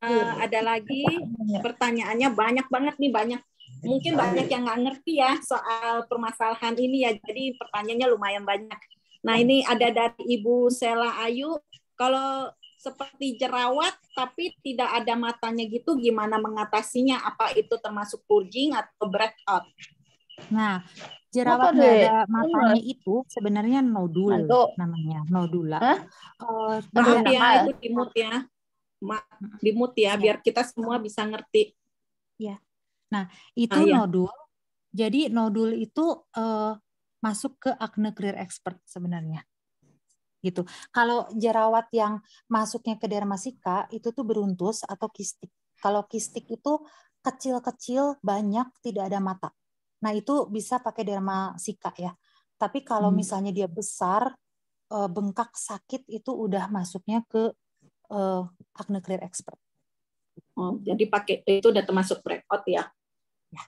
uh, ada lagi iya. pertanyaannya banyak banget nih banyak Mungkin iya. banyak yang nggak ngerti ya soal permasalahan ini ya. Jadi pertanyaannya lumayan banyak. Nah hmm. ini ada dari Ibu Sela Ayu. Kalau seperti jerawat tapi tidak ada matanya gitu, gimana mengatasinya? Apa itu termasuk purging atau breakout? Nah, jerawat nggak ada matanya itu sebenarnya nodul Mantuk. namanya, nodula. Hah? Uh, Maaf ya, itu dimut ya. Ma, dimut ya, biar kita semua bisa ngerti. Ya, Nah, itu ah, iya. nodul. Jadi nodul itu uh, masuk ke acne clear expert sebenarnya. Gitu. Kalau jerawat yang masuknya ke dermasika itu tuh beruntus atau kistik. Kalau kistik itu kecil-kecil, banyak, tidak ada mata. Nah, itu bisa pakai dermasika ya. Tapi kalau hmm. misalnya dia besar, uh, bengkak sakit itu udah masuknya ke uh, acne clear expert. Oh, jadi pakai itu udah termasuk breakout ya? Ya.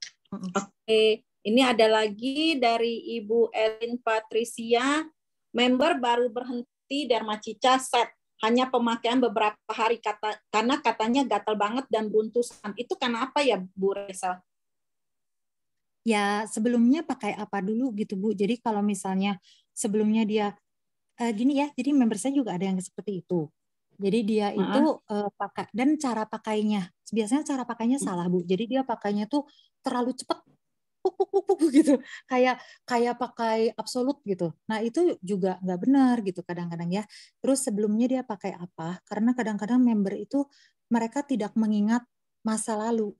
Oke, ini ada lagi dari Ibu Elin Patricia, member baru berhenti Dermacica set hanya pemakaian beberapa hari kata karena katanya gatal banget dan beruntusan. Itu karena apa ya Bu Resa? Ya sebelumnya pakai apa dulu gitu Bu. Jadi kalau misalnya sebelumnya dia uh, gini ya, jadi member saya juga ada yang seperti itu. Jadi dia uh itu uh, pakai dan cara pakainya biasanya cara pakainya hmm. salah bu. Jadi dia pakainya tuh terlalu cepat puk gitu kayak kayak pakai absolut gitu nah itu juga nggak benar gitu kadang-kadang ya terus sebelumnya dia pakai apa karena kadang-kadang member itu mereka tidak mengingat masa lalu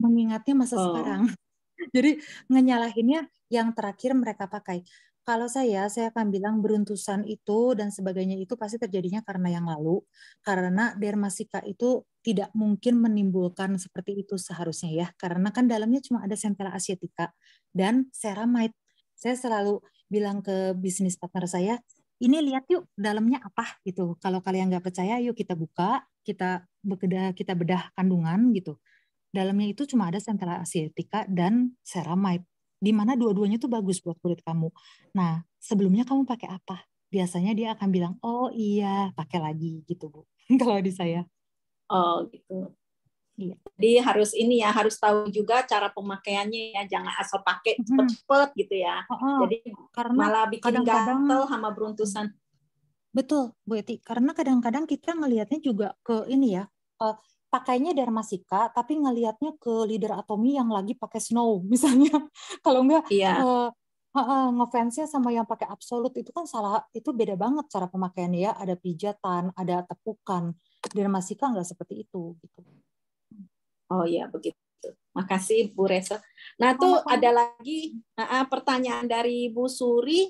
mengingatnya masa oh. sekarang jadi ngenyalahinnya yang terakhir mereka pakai kalau saya, saya akan bilang beruntusan itu dan sebagainya itu pasti terjadinya karena yang lalu, karena dermasika itu tidak mungkin menimbulkan seperti itu seharusnya ya, karena kan dalamnya cuma ada centella asiatica dan ceramide. Saya selalu bilang ke bisnis partner saya, ini lihat yuk dalamnya apa gitu. Kalau kalian nggak percaya, yuk kita buka, kita bedah, kita bedah kandungan gitu dalamnya itu cuma ada centella asiatica dan ceramide di mana dua-duanya tuh bagus buat kulit kamu. Nah, sebelumnya kamu pakai apa? Biasanya dia akan bilang, "Oh iya, pakai lagi." gitu, Bu. Kalau di saya. Oh, gitu. Iya. Jadi harus ini ya, harus tahu juga cara pemakaiannya ya, jangan asal pakai cepet-cepet gitu ya. Oh, oh. Jadi karena malah bikin kadang -kadang, gatel sama beruntusan. Betul, Bu Eti. Karena kadang-kadang kita ngelihatnya juga ke ini ya, uh, pakainya dermasika tapi ngelihatnya ke leader atomi yang lagi pakai snow misalnya kalau enggak iya. uh, uh, ngefansnya sama yang pakai absolut itu kan salah itu beda banget cara pemakaiannya ya ada pijatan ada tepukan dermasika enggak seperti itu gitu oh iya begitu makasih Bu Resa nah tuh oh, ada lagi uh, pertanyaan dari Bu Suri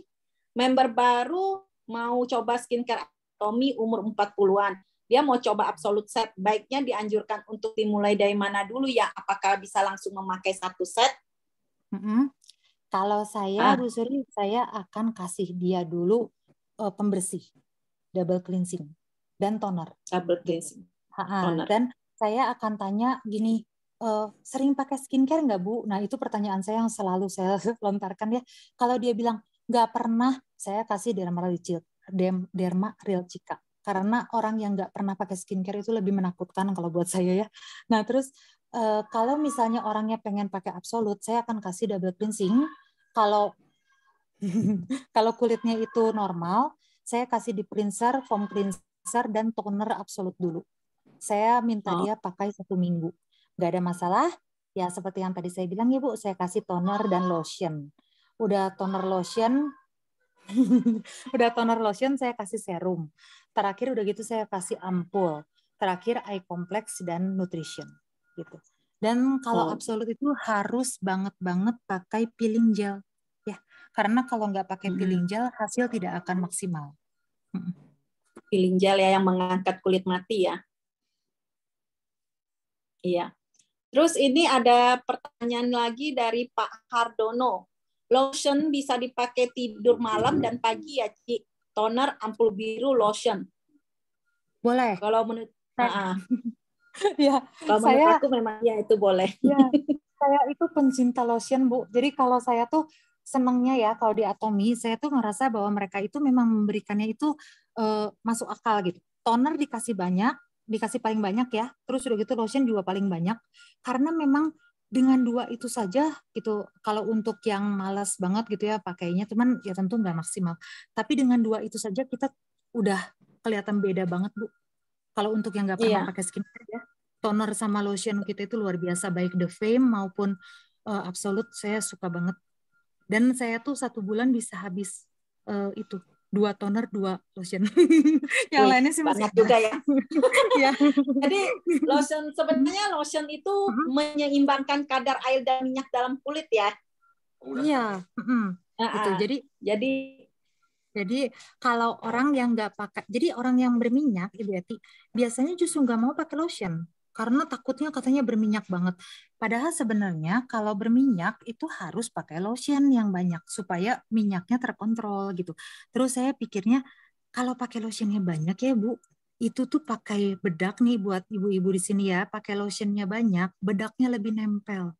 member baru mau coba skincare atomi umur 40-an dia mau coba absolute set, baiknya dianjurkan untuk dimulai dari mana dulu ya? Apakah bisa langsung memakai satu set? Mm -hmm. Kalau saya, ah. Bu Suri, saya akan kasih dia dulu uh, pembersih, double cleansing, dan toner. Double cleansing, ha toner. Dan saya akan tanya gini, uh, sering pakai skincare nggak, Bu? Nah, itu pertanyaan saya yang selalu saya lontarkan ya. Kalau dia bilang, nggak pernah, saya kasih derma real, derma real chica karena orang yang nggak pernah pakai skincare itu lebih menakutkan kalau buat saya ya. Nah terus uh, kalau misalnya orangnya pengen pakai absolut, saya akan kasih double cleansing. Kalau kalau kulitnya itu normal, saya kasih di cleanser, foam cleanser dan toner absolut dulu. Saya minta oh. dia pakai satu minggu, nggak ada masalah. Ya seperti yang tadi saya bilang ya bu, saya kasih toner dan lotion. Udah toner lotion, udah toner lotion saya kasih serum. Terakhir udah gitu saya kasih ampul. Terakhir eye complex dan nutrition gitu. Dan kalau oh. absolut itu harus banget banget pakai peeling gel ya. Karena kalau nggak pakai peeling gel hasil tidak akan maksimal. Peeling gel ya yang mengangkat kulit mati ya. Iya. Terus ini ada pertanyaan lagi dari Pak Hardono. Lotion bisa dipakai tidur malam dan pagi ya, cik? toner, ampul biru, lotion. Boleh. Kalau menurut nah, ya, kalau saya, menurut aku memang ya itu boleh. ya, saya itu pencinta lotion, Bu. Jadi kalau saya tuh senangnya ya kalau di Atomi saya tuh ngerasa bahwa mereka itu memang memberikannya itu uh, masuk akal gitu. Toner dikasih banyak, dikasih paling banyak ya. Terus udah gitu lotion juga paling banyak karena memang dengan dua itu saja gitu kalau untuk yang malas banget gitu ya pakainya teman ya tentu nggak maksimal tapi dengan dua itu saja kita udah kelihatan beda banget bu kalau untuk yang nggak pernah yeah. pakai skincare ya toner sama lotion kita itu luar biasa baik the fame maupun uh, absolute saya suka banget dan saya tuh satu bulan bisa habis uh, itu dua toner dua lotion yang Wih, lainnya sih masih juga ya. ya jadi lotion sebenarnya lotion itu uh -huh. menyeimbangkan kadar air dan minyak dalam kulit ya oh, iya uh -huh. uh jadi jadi jadi kalau orang yang nggak pakai jadi orang yang berminyak ibu Yati biasanya justru nggak mau pakai lotion karena takutnya katanya berminyak banget. Padahal sebenarnya kalau berminyak itu harus pakai lotion yang banyak supaya minyaknya terkontrol gitu. Terus saya pikirnya kalau pakai lotionnya banyak ya Bu, itu tuh pakai bedak nih buat ibu-ibu di sini ya, pakai lotionnya banyak, bedaknya lebih nempel.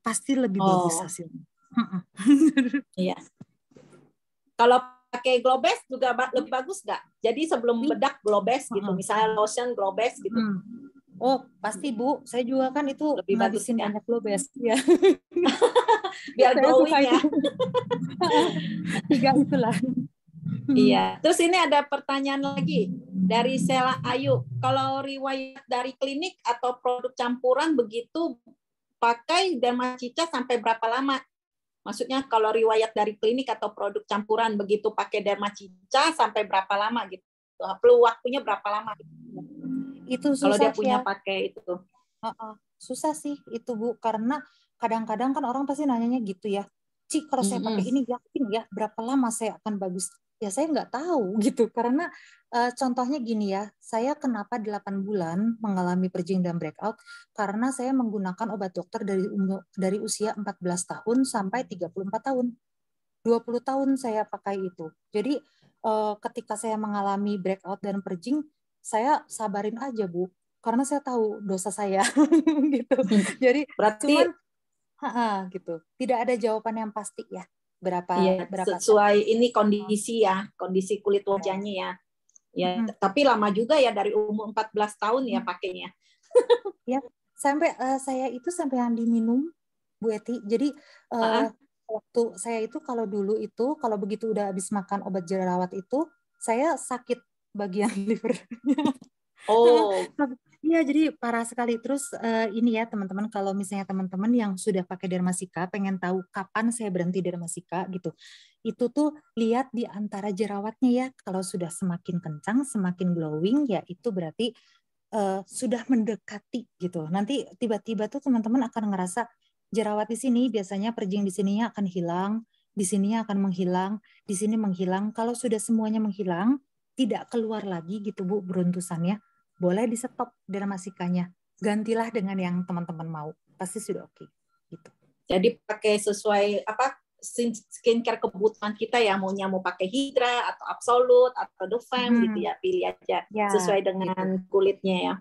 Pasti lebih oh. bagus hasilnya. Iya. Kalau pakai globes juga lebih bagus nggak? Jadi sebelum bedak globes gitu, misalnya lotion globes gitu. Hmm. Oh pasti bu, saya juga kan itu lebih ngabisin ya. anak lo best iya. ya. Biar glowing ya. Tiga itulah. Iya. Terus ini ada pertanyaan lagi dari Sela Ayu. Kalau riwayat dari klinik atau produk campuran begitu pakai dermacicca sampai berapa lama? Maksudnya kalau riwayat dari klinik atau produk campuran begitu pakai dermacica sampai berapa lama gitu? Perlu waktunya berapa lama? Gitu itu susah kalau dia punya ya. pakai itu uh -uh. susah sih itu bu karena kadang-kadang kan orang pasti nanyanya gitu ya cik kalau saya pakai ini yakin ya berapa lama saya akan bagus? Ya saya nggak tahu gitu karena uh, contohnya gini ya, saya kenapa 8 bulan mengalami purging dan breakout karena saya menggunakan obat dokter dari umur, dari usia 14 tahun sampai 34 tahun. 20 tahun saya pakai itu. Jadi uh, ketika saya mengalami breakout dan purging, saya sabarin aja bu karena saya tahu dosa saya gitu hmm. jadi berarti cuman, ha -ha, gitu tidak ada jawaban yang pasti ya berapa ya berapa sesuai tahun. ini kondisi ya kondisi kulit wajahnya ya ya hmm. tapi lama juga ya dari umur 14 tahun ya hmm. pakainya ya sampai uh, saya itu sampai yang diminum Bu Eti jadi uh, waktu saya itu kalau dulu itu kalau begitu udah habis makan obat jerawat itu saya sakit bagian liver Oh. Iya, jadi parah sekali. Terus uh, ini ya teman-teman, kalau misalnya teman-teman yang sudah pakai dermasika, pengen tahu kapan saya berhenti dermasika gitu, itu tuh lihat di antara jerawatnya ya. Kalau sudah semakin kencang, semakin glowing, ya itu berarti uh, sudah mendekati gitu. Nanti tiba-tiba tuh teman-teman akan ngerasa jerawat di sini biasanya perjing di sininya akan hilang, di sininya akan menghilang, di sini menghilang. Kalau sudah semuanya menghilang, tidak keluar lagi gitu Bu beruntusannya, boleh di stop dermasikanya. Gantilah dengan yang teman-teman mau. Pasti sudah oke. Okay. Gitu. Jadi pakai sesuai apa skincare kebutuhan kita ya maunya mau pakai Hydra atau absolut atau the fem hmm. gitu ya pilih aja ya, sesuai dengan gitu. kulitnya ya.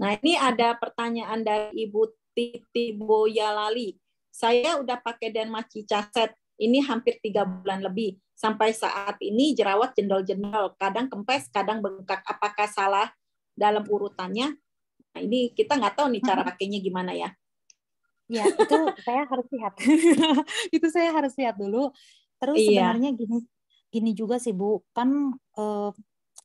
Nah ini ada pertanyaan dari Ibu Titi Boyalali. Saya udah pakai dermacica set ini hampir tiga bulan lebih. Sampai saat ini jerawat jendol-jendol, kadang kempes, kadang bengkak. Apakah salah dalam urutannya? Nah, ini kita nggak tahu nih cara pakainya gimana ya. Ya, itu saya harus lihat. itu saya harus lihat dulu. Terus iya. sebenarnya gini, gini juga sih Bu, kan eh,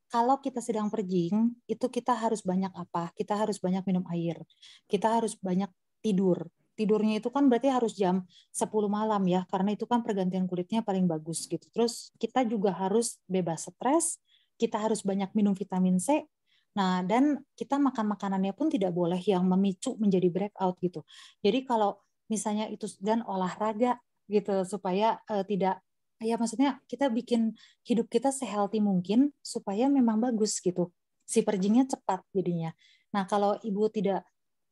kalau kita sedang perjing, itu kita harus banyak apa? Kita harus banyak minum air, kita harus banyak tidur tidurnya itu kan berarti harus jam 10 malam ya karena itu kan pergantian kulitnya paling bagus gitu. Terus kita juga harus bebas stres, kita harus banyak minum vitamin C. Nah, dan kita makan makanannya pun tidak boleh yang memicu menjadi breakout gitu. Jadi kalau misalnya itu dan olahraga gitu supaya uh, tidak ya maksudnya kita bikin hidup kita sehealthy mungkin supaya memang bagus gitu si perjingnya cepat jadinya. Nah kalau ibu tidak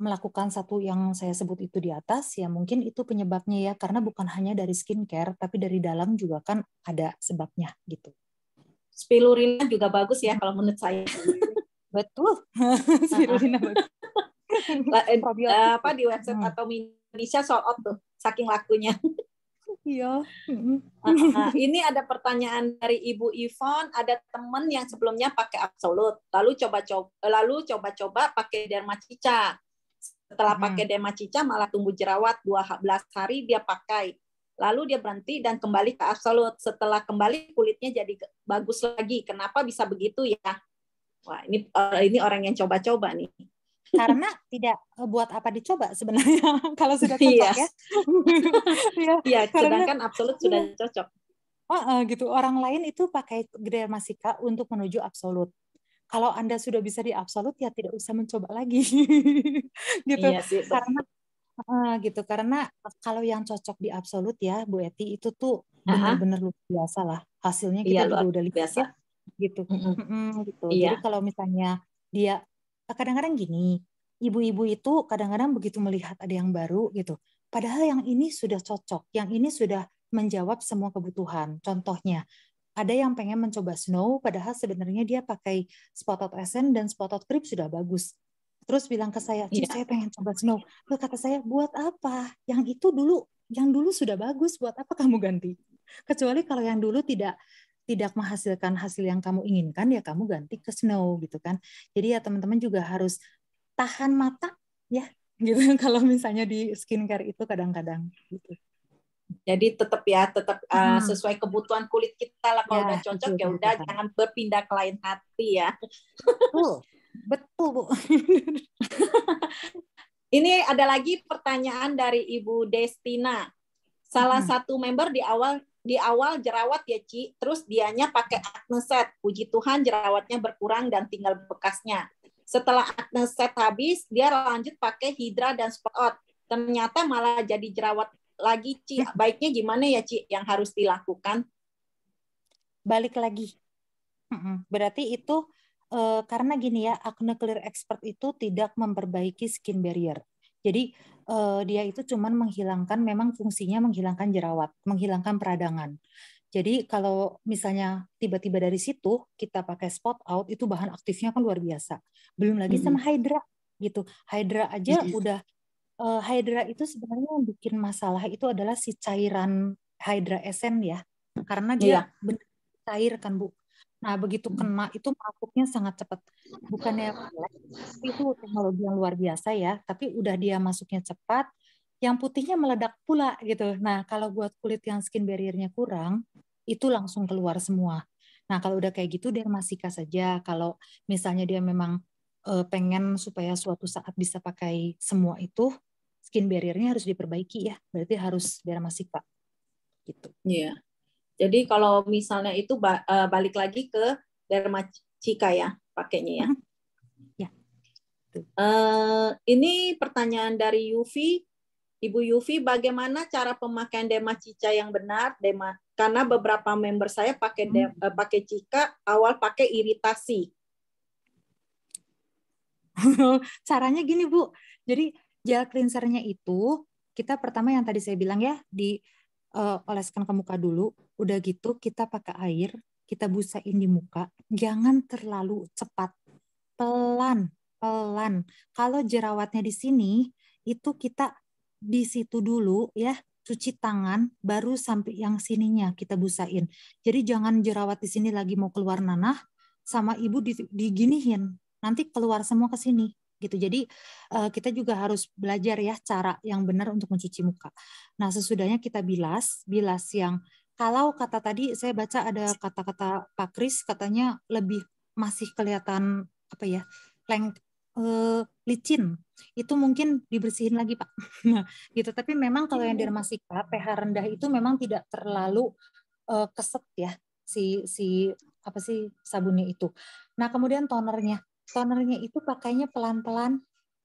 melakukan satu yang saya sebut itu di atas, ya mungkin itu penyebabnya ya, karena bukan hanya dari skincare, tapi dari dalam juga kan ada sebabnya gitu. Spirulina juga bagus ya kalau menurut saya. Betul. Spirulina bagus. Eh, eh, apa di website hmm. atau Indonesia sold out tuh, saking lakunya. Iya. Nah, ini ada pertanyaan dari Ibu Ivon. Ada teman yang sebelumnya pakai absolut, lalu coba-coba, eh, lalu coba-coba pakai dermacica. Setelah hmm. pakai cica malah tumbuh jerawat 12 hari dia pakai. Lalu dia berhenti dan kembali ke absolut. Setelah kembali kulitnya jadi bagus lagi. Kenapa bisa begitu ya? Wah, ini eh, ini orang yang coba-coba nih. Karena tidak eh, buat apa dicoba sebenarnya kalau sudah cocok iya. ya. Iya. iya, karena sedangkan absolut sudah cocok. Uh, uh, gitu orang lain itu pakai dermasika untuk menuju absolut kalau Anda sudah bisa di absolut ya tidak usah mencoba lagi. gitu. Iya sih, karena uh, gitu karena kalau yang cocok di absolut ya Bu Eti itu tuh benar-benar luar biasa lah. Hasilnya iya, kita iya, juga udah lihat biasa. gitu. gitu. Iya. Jadi kalau misalnya dia kadang-kadang gini, ibu-ibu itu kadang-kadang begitu melihat ada yang baru gitu. Padahal yang ini sudah cocok, yang ini sudah menjawab semua kebutuhan. Contohnya, ada yang pengen mencoba snow padahal sebenarnya dia pakai spotted essence dan spotted cream sudah bagus terus bilang ke saya, yeah. saya pengen coba snow. Lalu kata saya, buat apa? Yang itu dulu, yang dulu sudah bagus, buat apa kamu ganti? Kecuali kalau yang dulu tidak tidak menghasilkan hasil yang kamu inginkan, ya kamu ganti ke snow gitu kan. Jadi ya teman-teman juga harus tahan mata ya gitu kalau misalnya di skincare itu kadang-kadang gitu. Jadi tetap ya, tetap uh, eh, hmm. sesuai kebutuhan kulit kita lah. Kalau ya, udah cocok ya udah, jangan berpindah ke lain hati ya. Betul, betul bu. Ini ada lagi pertanyaan dari Ibu Destina. Salah hmm. satu member di awal di awal jerawat ya Ci, terus dianya pakai acne set. Puji Tuhan jerawatnya berkurang dan tinggal bekasnya. Setelah acne set habis, dia lanjut pakai Hydra dan spot out. Ternyata malah jadi jerawat lagi Ci, ya. baiknya gimana ya Ci yang harus dilakukan? Balik lagi. Berarti itu uh, karena gini ya, acne clear expert itu tidak memperbaiki skin barrier. Jadi uh, dia itu cuman menghilangkan memang fungsinya menghilangkan jerawat, menghilangkan peradangan. Jadi kalau misalnya tiba-tiba dari situ kita pakai spot out itu bahan aktifnya kan luar biasa. Belum lagi sama hydra gitu. Hydra aja iya. udah uh, hydra itu sebenarnya yang bikin masalah itu adalah si cairan hydra esen ya karena dia yeah. benar cair kan bu nah begitu hmm. kena itu masuknya sangat cepat bukannya itu teknologi yang luar biasa ya tapi udah dia masuknya cepat yang putihnya meledak pula gitu nah kalau buat kulit yang skin barriernya kurang itu langsung keluar semua nah kalau udah kayak gitu dermasika saja kalau misalnya dia memang eh, pengen supaya suatu saat bisa pakai semua itu skin barriernya harus diperbaiki ya. Berarti harus dermasik pak. Gitu. ya Yeah. Jadi kalau misalnya itu e, balik lagi ke dermacika ya pakainya ya. Mm-hmm. ya yeah. Uh, e, ini pertanyaan dari Yufi. Ibu Yufi, bagaimana cara pemakaian dema dermacica yang benar? Dema, karena beberapa member saya pakai de, hmm. E, pakai cica awal pakai iritasi. Caranya gini bu, jadi Gel cleansernya itu kita pertama yang tadi saya bilang ya di uh, oleskan ke muka dulu. Udah gitu kita pakai air, kita busain di muka. Jangan terlalu cepat. Pelan, pelan. Kalau jerawatnya di sini itu kita di situ dulu ya cuci tangan baru sampai yang sininya kita busain. Jadi jangan jerawat di sini lagi mau keluar nanah sama ibu diginihin. Nanti keluar semua ke sini gitu. Jadi uh, kita juga harus belajar ya cara yang benar untuk mencuci muka. Nah, sesudahnya kita bilas, bilas yang kalau kata tadi saya baca ada kata-kata Pak Kris katanya lebih masih kelihatan apa ya? leng uh, licin itu mungkin dibersihin lagi pak gitu tapi memang kalau yang dermasika pH rendah itu memang tidak terlalu uh, keset ya si si apa sih sabunnya itu nah kemudian tonernya tonernya itu pakainya pelan-pelan,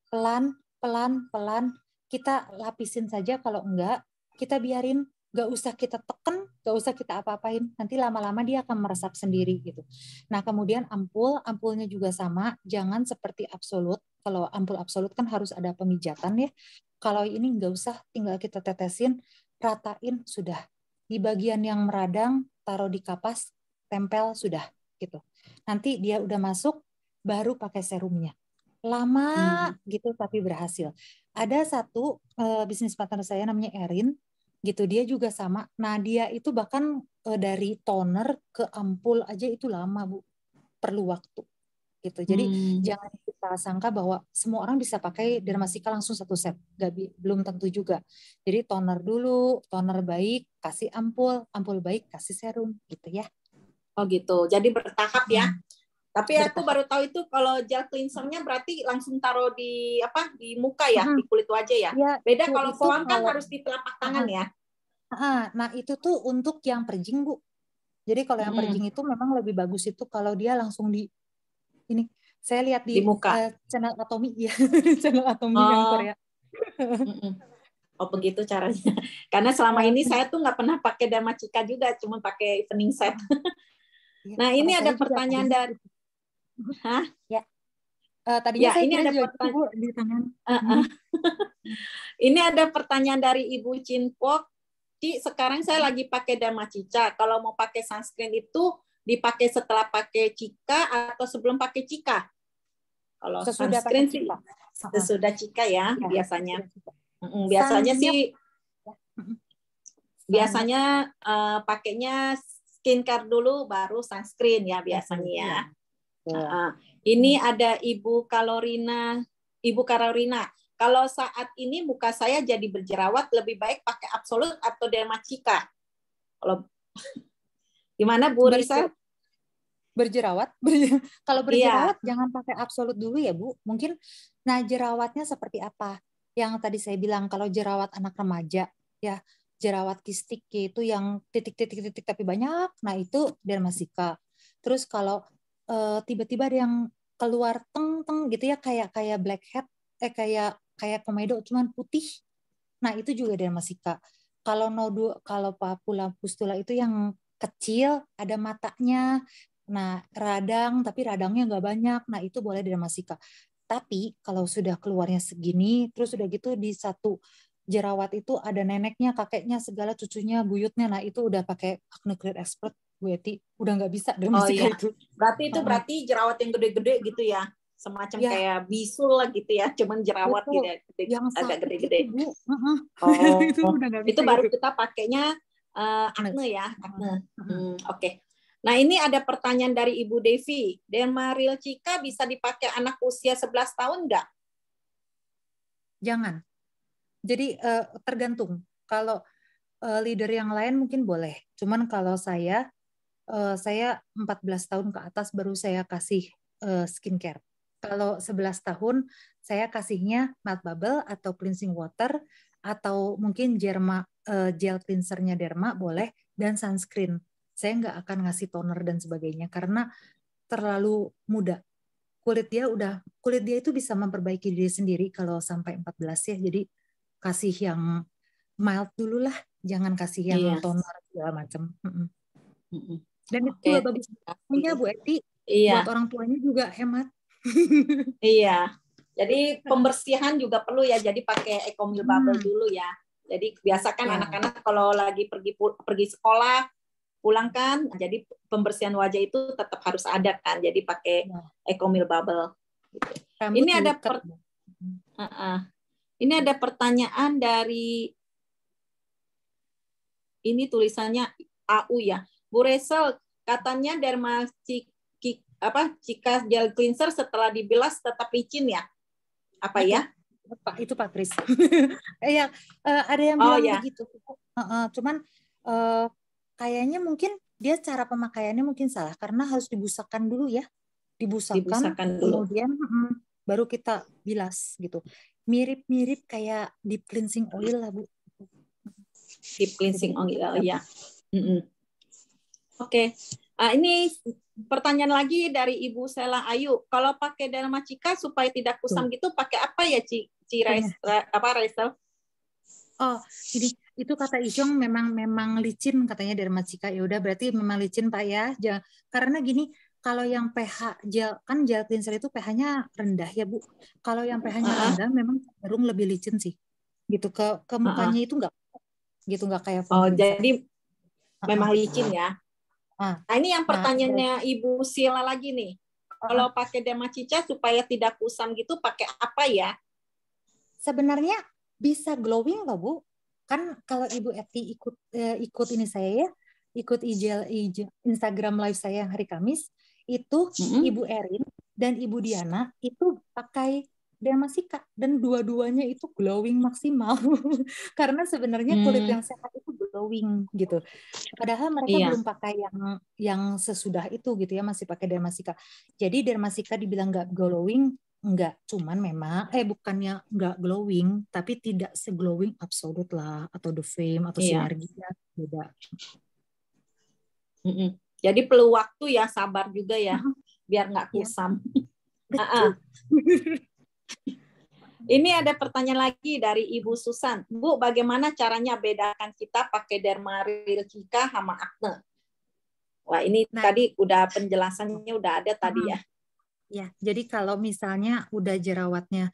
pelan, pelan-pelan. Kita lapisin saja kalau enggak, kita biarin gak usah kita teken, gak usah kita apa-apain. Nanti lama-lama dia akan meresap sendiri gitu. Nah kemudian ampul, ampulnya juga sama. Jangan seperti absolut. Kalau ampul absolut kan harus ada pemijatan ya. Kalau ini gak usah, tinggal kita tetesin, ratain sudah. Di bagian yang meradang taruh di kapas, tempel sudah gitu. Nanti dia udah masuk, baru pakai serumnya. Lama hmm. gitu tapi berhasil. Ada satu uh, bisnis partner saya namanya Erin gitu dia juga sama. Nah, dia itu bahkan uh, dari toner ke ampul aja itu lama, Bu. Perlu waktu gitu. Jadi hmm. jangan kita sangka bahwa semua orang bisa pakai dermasika langsung satu set. Gak, belum tentu juga. Jadi toner dulu, toner baik, kasih ampul, ampul baik, kasih serum gitu ya. Oh gitu. Jadi bertahap ya. Hmm. Tapi aku baru tahu itu kalau gel cleansernya berarti langsung taruh di apa di muka ya, hmm. di kulit wajah ya. ya Beda itu, kalau foam kan harus di telapak tangan uh, ya. nah itu tuh untuk yang perjing bu. Jadi kalau yang hmm. perjing itu memang lebih bagus itu kalau dia langsung di ini. Saya lihat di, di muka. Uh, channel Atomi ya, channel Atomi oh. yang Korea. oh begitu caranya. Karena selama ini saya tuh nggak pernah pakai dermacika juga, cuma pakai evening set. Iya, nah ini ada pertanyaan dari Hah? Ya. Uh, eh, tadi ya, ini ada pertanyaan di tangan. Uh -uh. ini ada pertanyaan dari Ibu Cinpok. Ci, sekarang saya lagi pakai Cica. Kalau mau pakai sunscreen itu dipakai setelah pakai Cika atau sebelum pakai Cika? Kalau sesudah sunscreen sih sesudah Cika ya, iya, ya biasanya. Cika. Biasanya Sanya. sih eh, biasanya uh, pakainya skincare dulu baru sunscreen ya biasanya ya. Iya ini ada Ibu Kalorina, Ibu Karolina. Kalau saat ini muka saya jadi berjerawat, lebih baik pakai absolut atau dermacika. Kalau gimana Bu Risa? Berjerawat, iya. berjerawat. kalau berjerawat iya. jangan pakai absolut dulu ya Bu. Mungkin nah jerawatnya seperti apa? Yang tadi saya bilang kalau jerawat anak remaja ya jerawat kistik itu yang titik-titik-titik tapi banyak. Nah itu dermatika. Terus kalau tiba eh, tiba-tiba ada yang keluar teng teng gitu ya kayak kayak black hat eh kayak kayak komedo cuman putih nah itu juga dermasika kalau nodu kalau papula pustula itu yang kecil ada matanya nah radang tapi radangnya nggak banyak nah itu boleh dermasika tapi kalau sudah keluarnya segini terus sudah gitu di satu jerawat itu ada neneknya kakeknya segala cucunya buyutnya nah itu udah pakai acne clear expert Bu Eti udah nggak bisa dari oh, iya. itu. Berarti itu berarti jerawat yang gede-gede gitu ya, semacam ya. kayak bisul lah gitu ya, cuman jerawat Betul. gitu ya, gede, yang agak gede-gede. Oh. Itu, Uh-huh. Oh, itu Itu baru kita pakainya uh, eh, akne anu. ya, Uh-huh. Hmm, Oke. Okay. Nah, ini ada pertanyaan dari Ibu Devi. Dermaril Cika bisa dipakai anak usia 11 tahun nggak? Jangan. Jadi uh, tergantung. Kalau uh, leader yang lain mungkin boleh. Cuman kalau saya uh, saya 14 tahun ke atas baru saya kasih uh, skincare. Kalau 11 tahun saya kasihnya matte bubble atau cleansing water atau mungkin derma uh, gel cleansernya derma boleh dan sunscreen. Saya nggak akan ngasih toner dan sebagainya karena terlalu muda. Kulit dia udah kulit dia itu bisa memperbaiki diri sendiri kalau sampai 14 ya. Jadi kasih yang mild dulu lah, jangan kasih yang yes. Iya. toner segala macam. Mm -mm. Mm dan itu okay. bagus punya Bu Eti. Iya. Buat orang tuanya juga hemat. iya. Jadi pembersihan juga perlu ya. Jadi pakai eco ekomil hmm. bubble hmm. dulu ya. Jadi biasakan iya. anak-anak kalau lagi pergi pergi sekolah pulang kan, jadi pembersihan wajah itu tetap harus ada kan. Jadi pakai iya. eco ekomil bubble. Gitu. Rambut Ini ada per, uh -uh. Ini ada pertanyaan dari ini tulisannya AU ya. Bu Resel, katanya derma cik, apa jika gel cleanser setelah dibilas tetap licin ya? Apa ya? Pak itu Pak Kris. Eh, ya, eh, ada yang oh, bilang oh, ya. begitu. cuman eh, kayaknya mungkin dia cara pemakaiannya mungkin salah karena harus dibusakan dulu ya. Dibusakan, dibusakan dulu. kemudian baru kita bilas gitu. Mirip-mirip kayak deep cleansing oil lah, Bu. Deep cleansing oil ya. Mm -mm. Oke, okay. uh, ini pertanyaan lagi dari Ibu Sela Ayu. Kalau pakai Cika supaya tidak kusam gitu, pakai apa ya Ci? Ci iya. Rais, eh, apa Raisel? Oh, jadi itu kata Ijong memang memang licin katanya Cika. Ya udah berarti memang licin Pak ya. Jangan, karena gini, kalau yang pH gel kan gel cleanser itu pH-nya rendah ya Bu. Kalau yang pH-nya uh -huh. rendah memang cenderung lebih licin sih. Gitu ke ke mukanya uh -huh. itu enggak gitu enggak kayak Oh, jadi memang licin ya. Ah, nah, ini yang ah, pertanyaannya Ibu Sila lagi nih. Kalau ah. pakai demacica supaya tidak kusam gitu pakai apa ya? Sebenarnya bisa glowing loh, Bu. Kan kalau Ibu Eti ikut eh, ikut ini saya ya, ikut IG, IG Instagram live saya hari Kamis, itu mm -hmm. Ibu Erin dan Ibu Diana itu pakai dan Masika dan dua-duanya itu glowing maksimal karena sebenarnya kulit hmm. yang sehat itu glowing gitu padahal mereka iya. belum pakai yang yang sesudah itu gitu ya masih pakai dermasika jadi dermasika dibilang nggak glowing nggak cuman memang eh bukannya nggak glowing tapi tidak seglowing absolut lah atau the fame atau iya. sinerginya beda mm -mm. jadi perlu waktu ya sabar juga ya biar nggak iya. kusam ah, ah. Ini ada pertanyaan lagi dari Ibu Susan. Bu, bagaimana caranya bedakan kita pakai dermaril jika sama akne? Wah, ini nah, tadi udah penjelasannya udah ada tadi hmm. ya. Ya, jadi kalau misalnya udah jerawatnya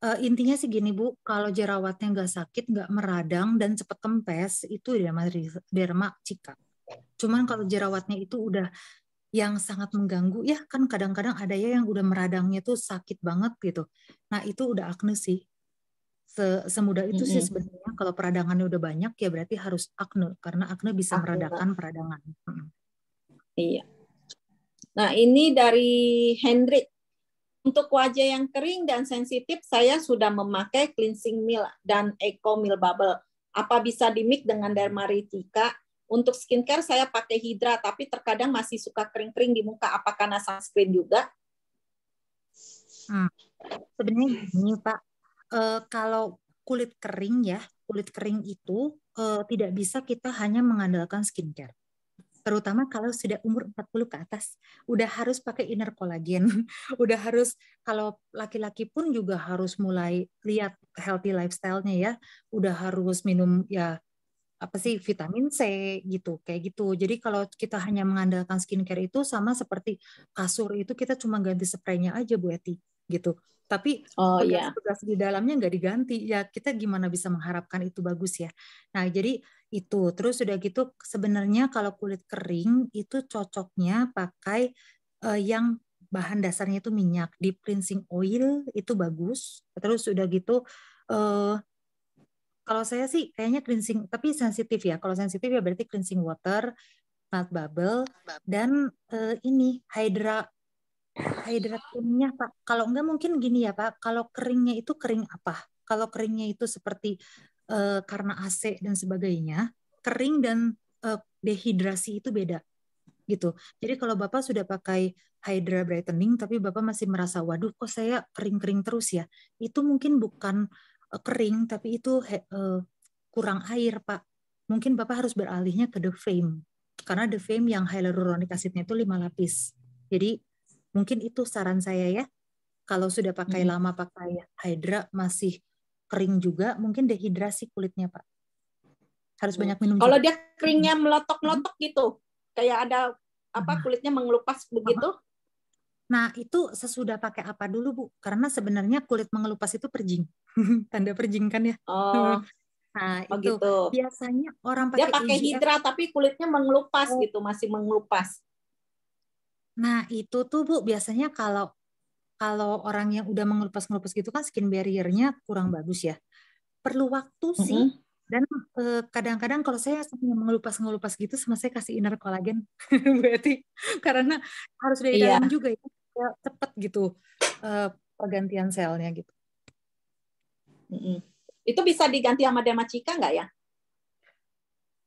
uh, intinya sih gini Bu, kalau jerawatnya nggak sakit, nggak meradang dan cepet kempes itu dermaril derma cika. Cuman kalau jerawatnya itu udah yang sangat mengganggu ya kan kadang-kadang ada ya yang udah meradangnya tuh sakit banget gitu. Nah itu udah akne sih. Se Semudah itu mm -hmm. sih sebenarnya kalau peradangannya udah banyak ya berarti harus akne karena akne bisa akne. meradakan peradangan. Iya. Nah ini dari Hendrik. Untuk wajah yang kering dan sensitif, saya sudah memakai cleansing meal dan eco meal bubble. Apa bisa dimik dengan dermaritika? Untuk skincare saya pakai Hydra, tapi terkadang masih suka kering-kering di muka. Apakah karena sunscreen juga? Hmm. Sebenarnya ini Pak, e, kalau kulit kering ya, kulit kering itu e, tidak bisa kita hanya mengandalkan skincare terutama kalau sudah umur 40 ke atas udah harus pakai inner collagen. udah harus kalau laki-laki pun juga harus mulai lihat healthy lifestyle-nya ya udah harus minum ya apa sih vitamin C gitu kayak gitu. Jadi kalau kita hanya mengandalkan skincare itu sama seperti kasur itu kita cuma ganti spraynya aja Bu Eti gitu. Tapi oh, tugas-tugas iya. yeah. di dalamnya nggak diganti ya kita gimana bisa mengharapkan itu bagus ya. Nah jadi itu terus sudah gitu sebenarnya kalau kulit kering itu cocoknya pakai uh, yang bahan dasarnya itu minyak deep cleansing oil itu bagus terus sudah gitu uh, kalau saya sih kayaknya cleansing tapi sensitif ya. Kalau sensitif ya berarti cleansing water, mud bubble dan uh, ini hydra hydra hidratumnya Pak. Kalau enggak mungkin gini ya Pak, kalau keringnya itu kering apa? Kalau keringnya itu seperti uh, karena AC dan sebagainya, kering dan uh, dehidrasi itu beda gitu. Jadi kalau Bapak sudah pakai Hydra Brightening tapi Bapak masih merasa waduh kok saya kering-kering terus ya. Itu mungkin bukan Eh, kering tapi itu uh, kurang air pak mungkin bapak harus beralihnya ke the fame karena the fame yang hyaluronic acidnya itu lima lapis jadi mungkin itu saran saya ya kalau sudah pakai hmm. lama pakai hydra masih kering juga mungkin dehidrasi kulitnya pak harus banyak minum kalau dia keringnya hmm. melotok-lotok gitu kayak ada apa hmm. kulitnya mengelupas begitu Nah, itu sesudah pakai apa dulu, Bu? Karena sebenarnya kulit mengelupas itu perjing. Tanda perjing kan ya. Oh. Nah, oh, itu gitu. biasanya orang pakai Dia pakai hidra tapi kulitnya mengelupas oh. gitu, masih mengelupas. Nah, itu tuh Bu biasanya kalau kalau orang yang udah mengelupas-ngelupas gitu kan skin barrier-nya kurang bagus ya. Perlu waktu sih. Mm -hmm dan eh, kadang-kadang eh, kalau saya mengelupas-ngelupas gitu sama saya kasih inner kolagen berarti karena harus dari iya. dalam juga ya Ya, cepet gitu uh, pergantian selnya gitu. Mm-hmm. Itu bisa diganti sama dermacika nggak ya?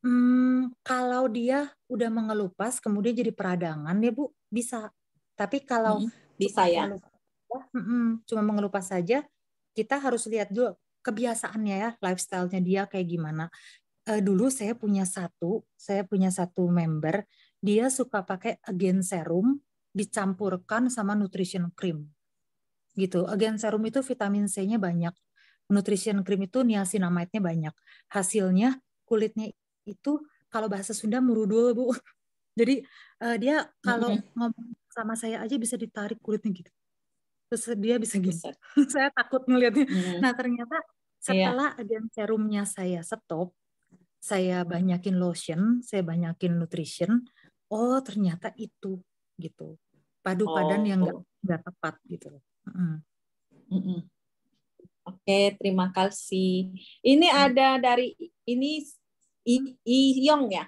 Hmm, kalau dia udah mengelupas kemudian jadi peradangan ya bu bisa. Tapi kalau mm bisa ya. mm cuma mengelupas saja kita harus lihat dulu kebiasaannya ya lifestylenya dia kayak gimana. Uh, dulu saya punya satu, saya punya satu member dia suka pakai agen serum dicampurkan sama nutrition cream. Gitu. Again serum itu vitamin C-nya banyak. Nutrition cream itu niacinamide-nya banyak. Hasilnya kulitnya itu kalau bahasa Sunda murudul, Bu. Jadi uh, dia kalau mm-hmm. ngomong sama saya aja bisa ditarik kulitnya gitu. Terus dia bisa gitu saya takut ngelihatnya. Mm-hmm. Nah, ternyata iya. setelah yeah. agen serumnya saya stop, saya banyakin lotion, saya banyakin nutrition. Oh, ternyata itu gitu padu oh, padan oh. yang nggak tepat gitu. Mm. Mm -mm. Oke, okay, terima kasih. Ini hmm. ada dari ini I, Yong ya,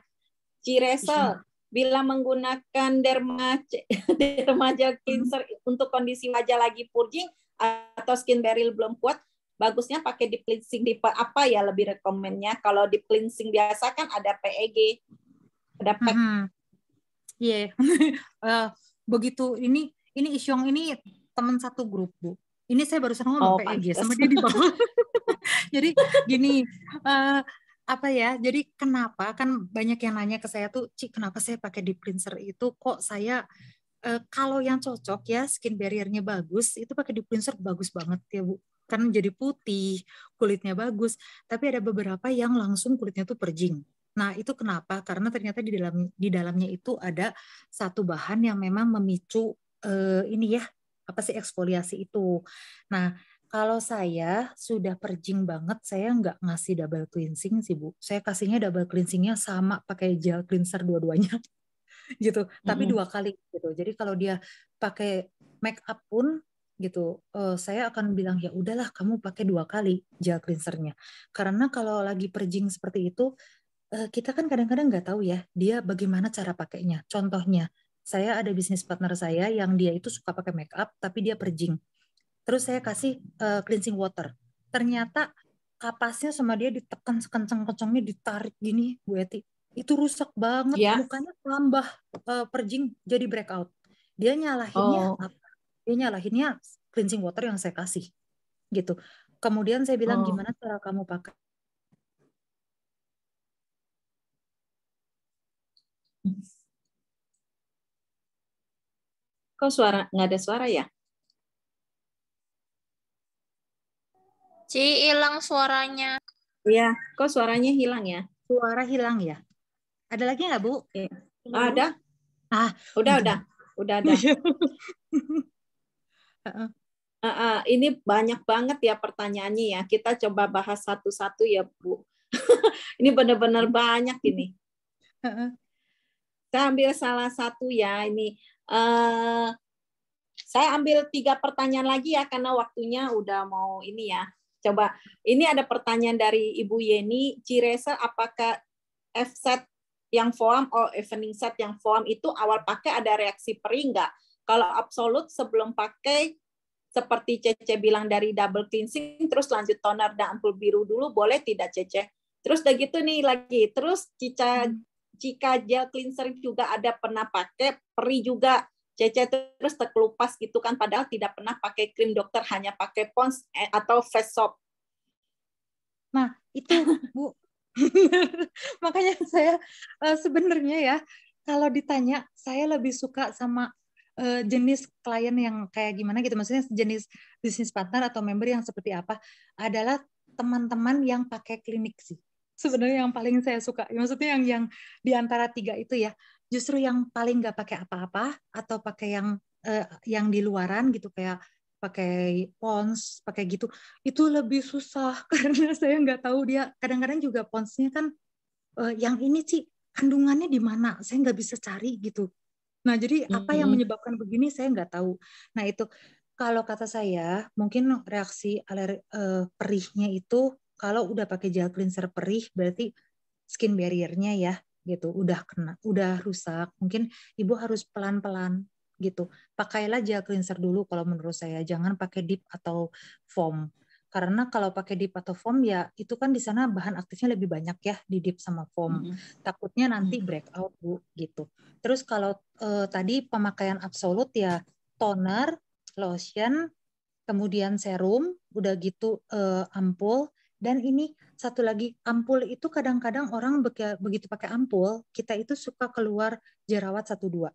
Ciresel. Bila menggunakan derma dermaja cleanser hmm. untuk kondisi wajah lagi purging atau skin barrier belum kuat, bagusnya pakai deep cleansing tipe apa ya lebih rekomennya? Kalau deep cleansing biasa kan ada PEG, ada PEG. Hmm. Yeah. Iya. uh, begitu ini ini Isyong ini teman satu grup bu ini saya barusan ngomong oh, PEG sama dia di bawah jadi gini uh, apa ya jadi kenapa kan banyak yang nanya ke saya tuh cik kenapa saya pakai deep cleanser itu kok saya uh, kalau yang cocok ya skin barriernya bagus itu pakai deep cleanser bagus banget ya bu kan jadi putih kulitnya bagus tapi ada beberapa yang langsung kulitnya tuh perjing Nah, itu kenapa? Karena ternyata di dalam di dalamnya itu ada satu bahan yang memang memicu eh, ini ya, apa sih eksfoliasi itu. Nah, kalau saya sudah perjing banget, saya nggak ngasih double cleansing sih Bu. Saya kasihnya double cleansingnya sama pakai gel cleanser dua-duanya gitu, tapi mm -hmm. dua kali gitu. Jadi kalau dia pakai make up pun gitu, uh, saya akan bilang ya udahlah kamu pakai dua kali gel cleansernya. Karena kalau lagi perjing seperti itu, Eh, kita kan kadang-kadang nggak tahu ya dia bagaimana cara pakainya. Contohnya, saya ada bisnis partner saya yang dia itu suka pakai make up tapi dia perjing. Terus saya kasih uh, cleansing water. Ternyata kapasnya sama dia ditekan sekenceng kencangnya ditarik gini Bu Eti. Itu rusak banget yeah. mukanya tambah uh, perjing jadi breakout. Dia nyalahinnya oh. apa? Dia nyalahinnya cleansing water yang saya kasih. Gitu. Kemudian saya bilang oh. gimana cara kamu pakai Kok suara nggak ada suara ya? Ci, hilang suaranya. Iya, kok suaranya hilang ya? Suara hilang ya. Ada lagi nggak, Bu? Ya. Oh, ada. Ah, udah, udah. Udah ada. uh, uh, ini banyak banget ya pertanyaannya ya. Kita coba bahas satu-satu ya, Bu. ini benar-benar banyak ini. Uh-uh. Saya ambil salah satu ya ini. Uh, saya ambil tiga pertanyaan lagi ya karena waktunya udah mau ini ya. Coba ini ada pertanyaan dari Ibu Yeni. Cireser apakah F set yang form or evening set yang form itu awal pakai ada reaksi perih nggak? Kalau absolut sebelum pakai seperti Cece bilang dari double cleansing terus lanjut toner dan ampul biru dulu boleh tidak Cece? Terus udah gitu nih lagi terus Cica jika gel cleanser juga ada pernah pakai, peri juga cece terus terkelupas gitu kan padahal tidak pernah pakai krim dokter hanya pakai pons eh, atau face soap. Nah, itu Bu. Makanya saya eh, sebenarnya ya kalau ditanya saya lebih suka sama eh, jenis klien yang kayak gimana gitu maksudnya jenis bisnis partner atau member yang seperti apa adalah teman-teman yang pakai klinik sih sebenarnya yang paling saya suka. Maksudnya yang yang di antara tiga itu ya, justru yang paling nggak pakai apa-apa atau pakai yang eh, yang di luaran gitu kayak pakai pons, pakai gitu, itu lebih susah karena saya nggak tahu dia kadang-kadang juga ponsnya kan eh, yang ini sih kandungannya di mana, saya nggak bisa cari gitu. Nah jadi apa yang menyebabkan begini saya nggak tahu. Nah itu kalau kata saya mungkin reaksi alergi uh, eh, perihnya itu kalau udah pakai gel cleanser perih berarti skin barriernya ya gitu udah kena udah rusak mungkin ibu harus pelan-pelan gitu pakailah gel cleanser dulu kalau menurut saya jangan pakai dip atau foam karena kalau pakai dip atau foam ya itu kan di sana bahan aktifnya lebih banyak ya di dip sama foam. Mm -hmm. Takutnya nanti mm -hmm. breakout Bu gitu. Terus kalau eh, tadi pemakaian absolut ya toner, lotion, kemudian serum, udah gitu eh, ampul, dan ini satu lagi ampul itu kadang-kadang orang begitu pakai ampul kita itu suka keluar jerawat satu dua.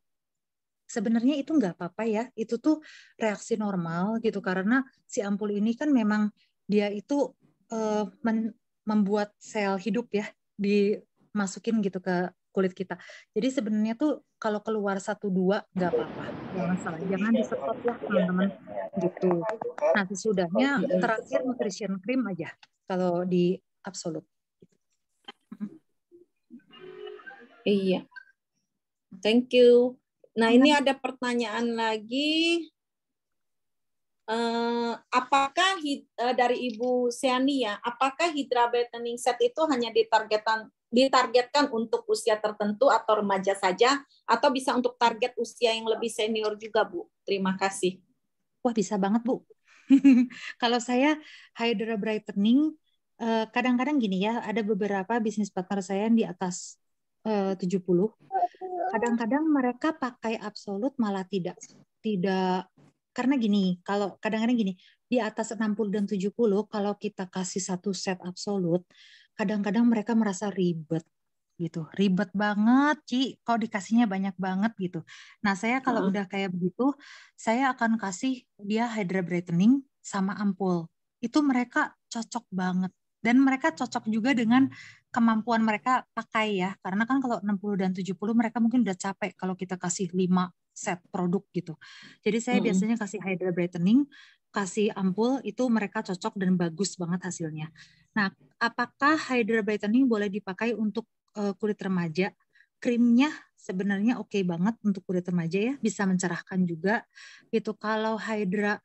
Sebenarnya itu nggak apa-apa ya, itu tuh reaksi normal gitu karena si ampul ini kan memang dia itu uh, men membuat sel hidup ya dimasukin gitu ke kulit kita. Jadi sebenarnya tuh kalau keluar satu dua nggak apa-apa, nggak masalah. Jangan di lah teman-teman gitu. Nah sesudahnya terakhir nutrition cream aja kalau di absolut. Iya. Thank you. Nah, ini ada pertanyaan lagi. Uh, apakah uh, dari Ibu ya, apakah hidra brightening set itu hanya ditargetan ditargetkan untuk usia tertentu atau remaja saja atau bisa untuk target usia yang lebih senior juga, Bu? Terima kasih. Wah, bisa banget, Bu. Kalau saya Hydra Brightening eh, kadang-kadang gini ya, ada beberapa bisnis partner saya yang di atas 70. Eh, kadang-kadang mereka pakai absolut malah tidak tidak karena gini, kalau kadang-kadang gini, di atas 60 dan 70 kalau kita kasih satu set absolut, kadang-kadang mereka merasa ribet gitu ribet banget Ci kau dikasihnya banyak banget gitu nah saya kalau uh. udah kayak begitu saya akan kasih dia hydra brightening sama ampul itu mereka cocok banget dan mereka cocok juga dengan kemampuan mereka pakai ya karena kan kalau 60 dan 70 mereka mungkin udah capek kalau kita kasih 5 set produk gitu. Jadi saya -huh. biasanya kasih hydra brightening, kasih ampul itu mereka cocok dan bagus banget hasilnya. Nah, apakah hydra brightening boleh dipakai untuk uh, kulit remaja. Krimnya sebenarnya oke okay banget untuk kulit remaja ya, bisa mencerahkan juga. gitu kalau Hydra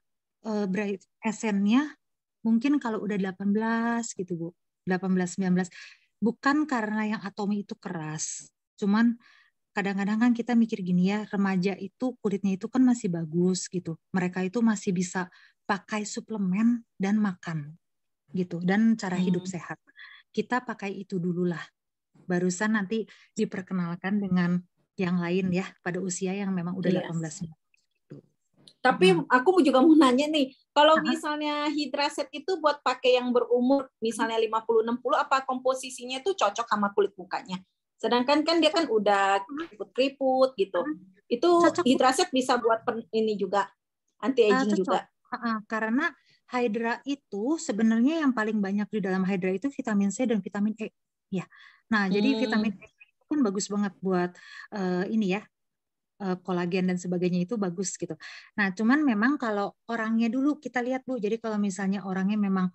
uh, Bright Essence-nya mungkin kalau udah 18 gitu Bu, 18 19. Bukan karena yang atomi itu keras, cuman kadang-kadang kan kita mikir gini ya, remaja itu kulitnya itu kan masih bagus gitu. Mereka itu masih bisa pakai suplemen dan makan gitu dan cara hmm. hidup sehat. Kita pakai itu dululah barusan nanti diperkenalkan dengan yang lain ya pada usia yang memang udah yes. 18 tahun. Tapi hmm. aku juga mau nanya nih, kalau misalnya hidraset itu buat pakai yang berumur misalnya 50 60 apa komposisinya itu cocok sama kulit mukanya? Sedangkan kan dia kan udah keriput-keriput gitu. Itu cocok. hidraset bisa buat ini juga eh, anti aging uh, juga. Uh, karena hydra itu sebenarnya yang paling banyak di dalam hydra itu vitamin C dan vitamin E. Ya, Nah, hmm. jadi vitamin C hmm. itu pun kan bagus banget buat uh, ini ya eh, kolagen dan sebagainya itu bagus gitu. Nah, cuman memang kalau orangnya dulu kita lihat Bu. Jadi kalau misalnya orangnya memang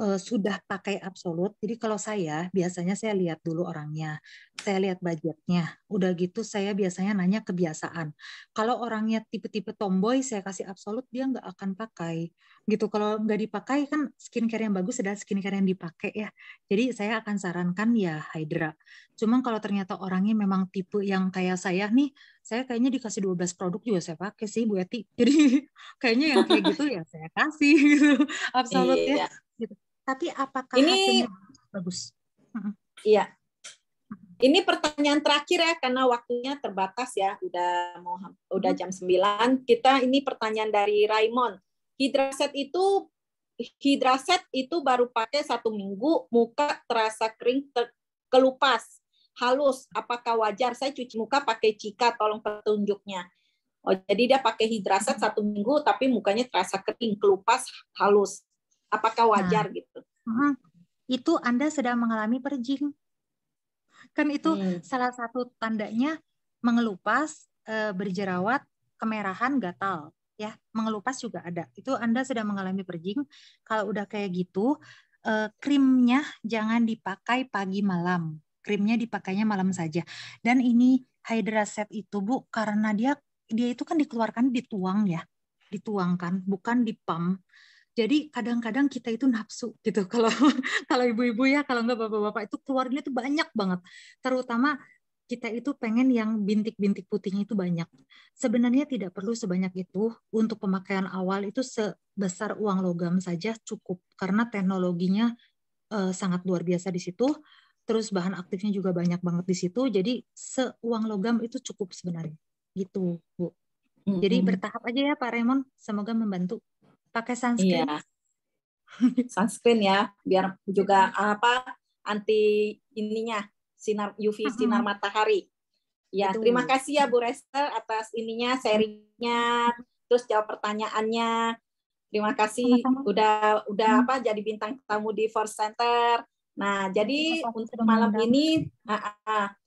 uh, sudah pakai absolut, jadi kalau saya biasanya saya lihat dulu orangnya saya lihat budgetnya. Udah gitu saya biasanya nanya kebiasaan. Kalau orangnya tipe-tipe tomboy, saya kasih absolut dia nggak akan pakai. Gitu kalau nggak dipakai kan skincare yang bagus adalah skincare yang dipakai ya. Jadi saya akan sarankan ya Hydra. Cuman kalau ternyata orangnya memang tipe yang kayak saya nih, saya kayaknya dikasih 12 produk juga saya pakai sih Bu Eti. Jadi kayaknya yang kayak gitu ya saya kasih gitu. Absolut iya. ya. Gitu. Tapi apakah ini bagus? Iya, ini pertanyaan terakhir ya karena waktunya terbatas ya, udah mau udah hmm. jam 9. Kita ini pertanyaan dari Raymond. Hidraset itu hidraset itu baru pakai satu minggu, muka terasa kering ter, kelupas, halus. Apakah wajar? Saya cuci muka pakai Cika, tolong petunjuknya. Oh, jadi dia pakai hidraset hmm. satu minggu, tapi mukanya terasa kering, kelupas, halus. Apakah hmm. wajar nah. gitu? Uh -huh. Itu Anda sedang mengalami perjing Kan itu hmm. salah satu tandanya mengelupas, eh, berjerawat, kemerahan, gatal ya. Mengelupas juga ada. Itu Anda sudah mengalami perjing. Kalau udah kayak gitu, eh, krimnya jangan dipakai pagi malam. Krimnya dipakainya malam saja. Dan ini hydraset itu Bu karena dia dia itu kan dikeluarkan dituang ya. Dituangkan bukan dipam jadi kadang-kadang kita itu nafsu gitu. Kalau kalau ibu-ibu ya, kalau nggak bapak-bapak itu keluarnya itu banyak banget. Terutama kita itu pengen yang bintik-bintik putihnya itu banyak. Sebenarnya tidak perlu sebanyak itu. Untuk pemakaian awal itu sebesar uang logam saja cukup karena teknologinya eh, sangat luar biasa di situ. Terus bahan aktifnya juga banyak banget di situ. Jadi seuang logam itu cukup sebenarnya. Gitu, Bu. Jadi bertahap aja ya Pak Raymond. Semoga membantu. Pakai iya. sunscreen. Iya. sunscreen ya, biar juga apa anti ininya sinar UV sinar matahari. Ya, Betul. terima kasih ya Bu Rester atas ininya sharingnya, terus jawab pertanyaannya. Terima kasih Sama-sama. udah udah hmm. apa jadi bintang tamu di Force Center. Nah, jadi Sama-sama. untuk malam ini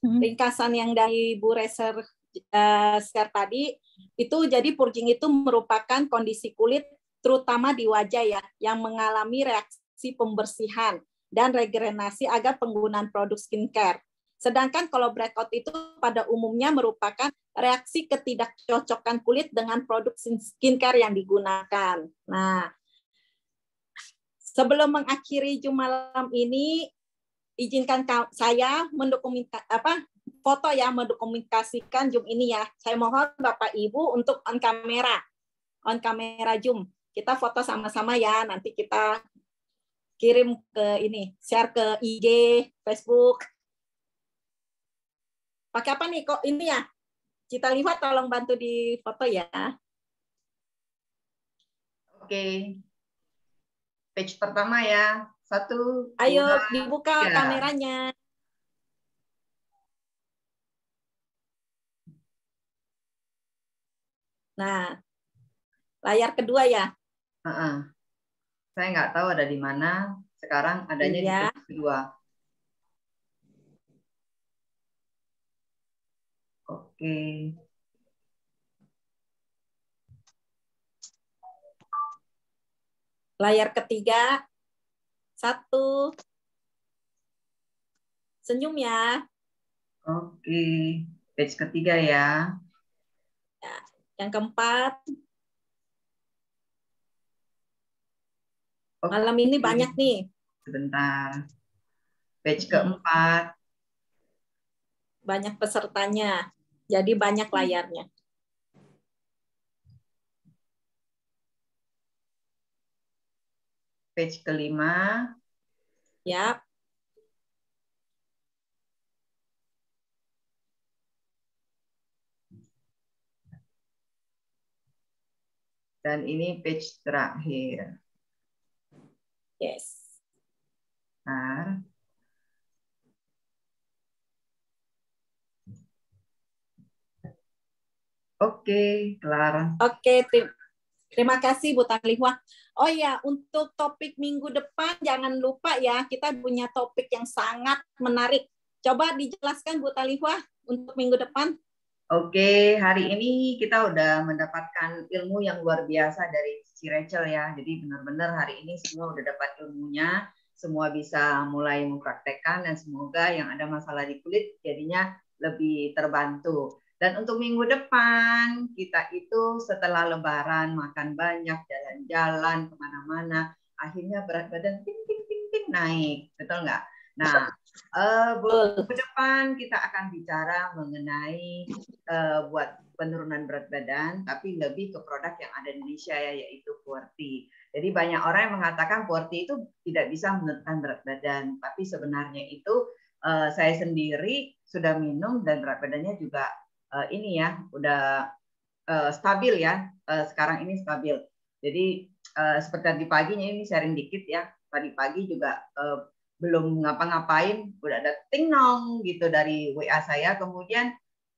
ringkasan yang dari Bu Reser uh, share tadi itu jadi purging itu merupakan kondisi kulit terutama di wajah ya, yang mengalami reaksi pembersihan dan regenerasi agar penggunaan produk skincare. Sedangkan kalau breakout itu pada umumnya merupakan reaksi ketidakcocokan kulit dengan produk skincare yang digunakan. Nah, sebelum mengakhiri malam ini, izinkan saya mendokumentasi apa foto ya mendokumentasikan Zoom ini ya. Saya mohon Bapak Ibu untuk on kamera. On kamera Zoom kita foto sama-sama ya nanti kita kirim ke ini share ke IG Facebook pakai apa nih kok ini ya kita lihat tolong bantu di foto ya oke page pertama ya satu ayo dua, dibuka ya. kameranya nah layar kedua ya Uh-uh. Saya nggak tahu ada di mana. Sekarang adanya iya. di kedua. Oke. Okay. Layar ketiga. Satu. Senyum ya. Oke. Page ketiga ya. ya. Yang keempat. Okay. Malam ini banyak nih. Sebentar. page keempat. Banyak pesertanya. Jadi banyak hmm. layarnya. Page kelima. Yap. Dan ini page terakhir. Yes. Bentar. Oke, kelar. Oke, terima, terima kasih Bu Tanglihwa. Oh ya, untuk topik minggu depan jangan lupa ya, kita punya topik yang sangat menarik. Coba dijelaskan Bu Talihwa untuk minggu depan. Oke, hari ini kita udah mendapatkan ilmu yang luar biasa dari si Rachel ya. Jadi benar-benar hari ini semua udah dapat ilmunya, semua bisa mulai mempraktekkan dan semoga yang ada masalah di kulit jadinya lebih terbantu. Dan untuk minggu depan kita itu setelah lebaran makan banyak, jalan-jalan kemana-mana, akhirnya berat badan ting ting ting ting naik, betul nggak? Nah, uh, eh, ke depan kita akan bicara mengenai uh, buat penurunan berat badan, tapi lebih ke produk yang ada di Indonesia ya, yaitu QWERTY. Jadi banyak orang yang mengatakan QWERTY itu tidak bisa menurunkan berat badan, tapi sebenarnya itu uh, saya sendiri sudah minum dan berat badannya juga uh, ini ya, udah uh, stabil ya, uh, sekarang ini stabil. Jadi uh, seperti tadi paginya ini sharing dikit ya, tadi pagi juga uh, belum ngapa-ngapain udah ada ting nong gitu dari WA saya kemudian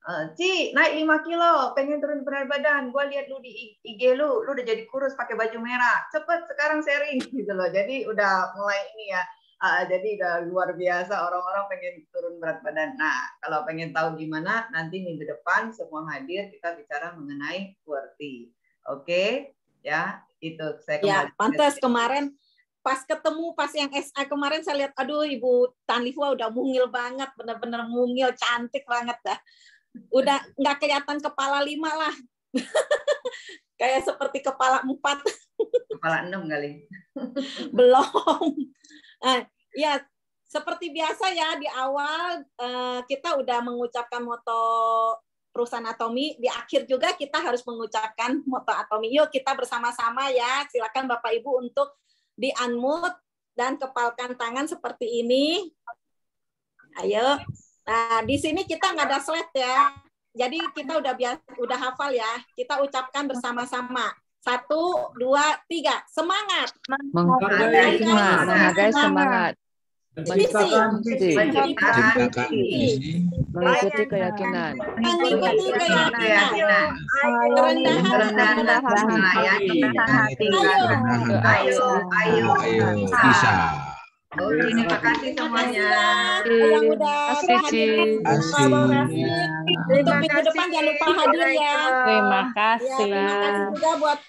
eh, Ci, naik 5 kilo, pengen turun berat badan. Gue lihat lu di IG lu, lu udah jadi kurus pakai baju merah. Cepet sekarang sharing gitu loh. Jadi udah mulai ini ya. Uh, jadi udah luar biasa orang-orang pengen turun berat badan. Nah, kalau pengen tahu gimana, nanti minggu depan semua hadir kita bicara mengenai QWERTY. Oke, okay? ya itu saya kemarin. Ya, pantas kemarin pas ketemu pas yang SA kemarin saya lihat aduh Ibu Tanlifwa udah mungil banget bener-bener mungil cantik banget dah udah nggak kelihatan kepala lima lah kayak seperti kepala empat kepala enam kali belum nah, ya seperti biasa ya di awal eh, kita udah mengucapkan moto perusahaan Atomi. Di akhir juga kita harus mengucapkan moto Atomi. Yuk kita bersama-sama ya. Silakan Bapak Ibu untuk di unmute dan kepalkan tangan seperti ini. Ayo. Nah, di sini kita nggak ada slide ya. Jadi kita udah biasa, udah hafal ya. Kita ucapkan bersama-sama. Satu, dua, tiga. Semangat. Menghargai semangat. Menghargai semangat menciptakan visi, mengikuti keyakinan, mengikuti keyakinan, kerendahan hati, hati, ayo, ayo, ayo, bisa. Oh, terima kasih semuanya. Terima kasih. Untuk minggu depan jangan lupa hadir ya. Terima kasih. Terima kasih juga buat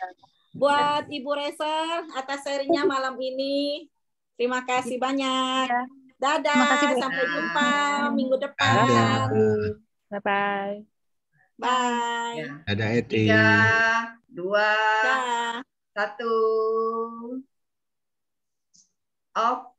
buat Ibu Resa atas serinya malam ini. Terima kasih iya. banyak. Dadah. Terima kasih Sampai jumpa minggu depan. Dadah. Bye bye. Bye. Ya. Dadah Eti. Tiga, dua, Dadah. satu. Oke.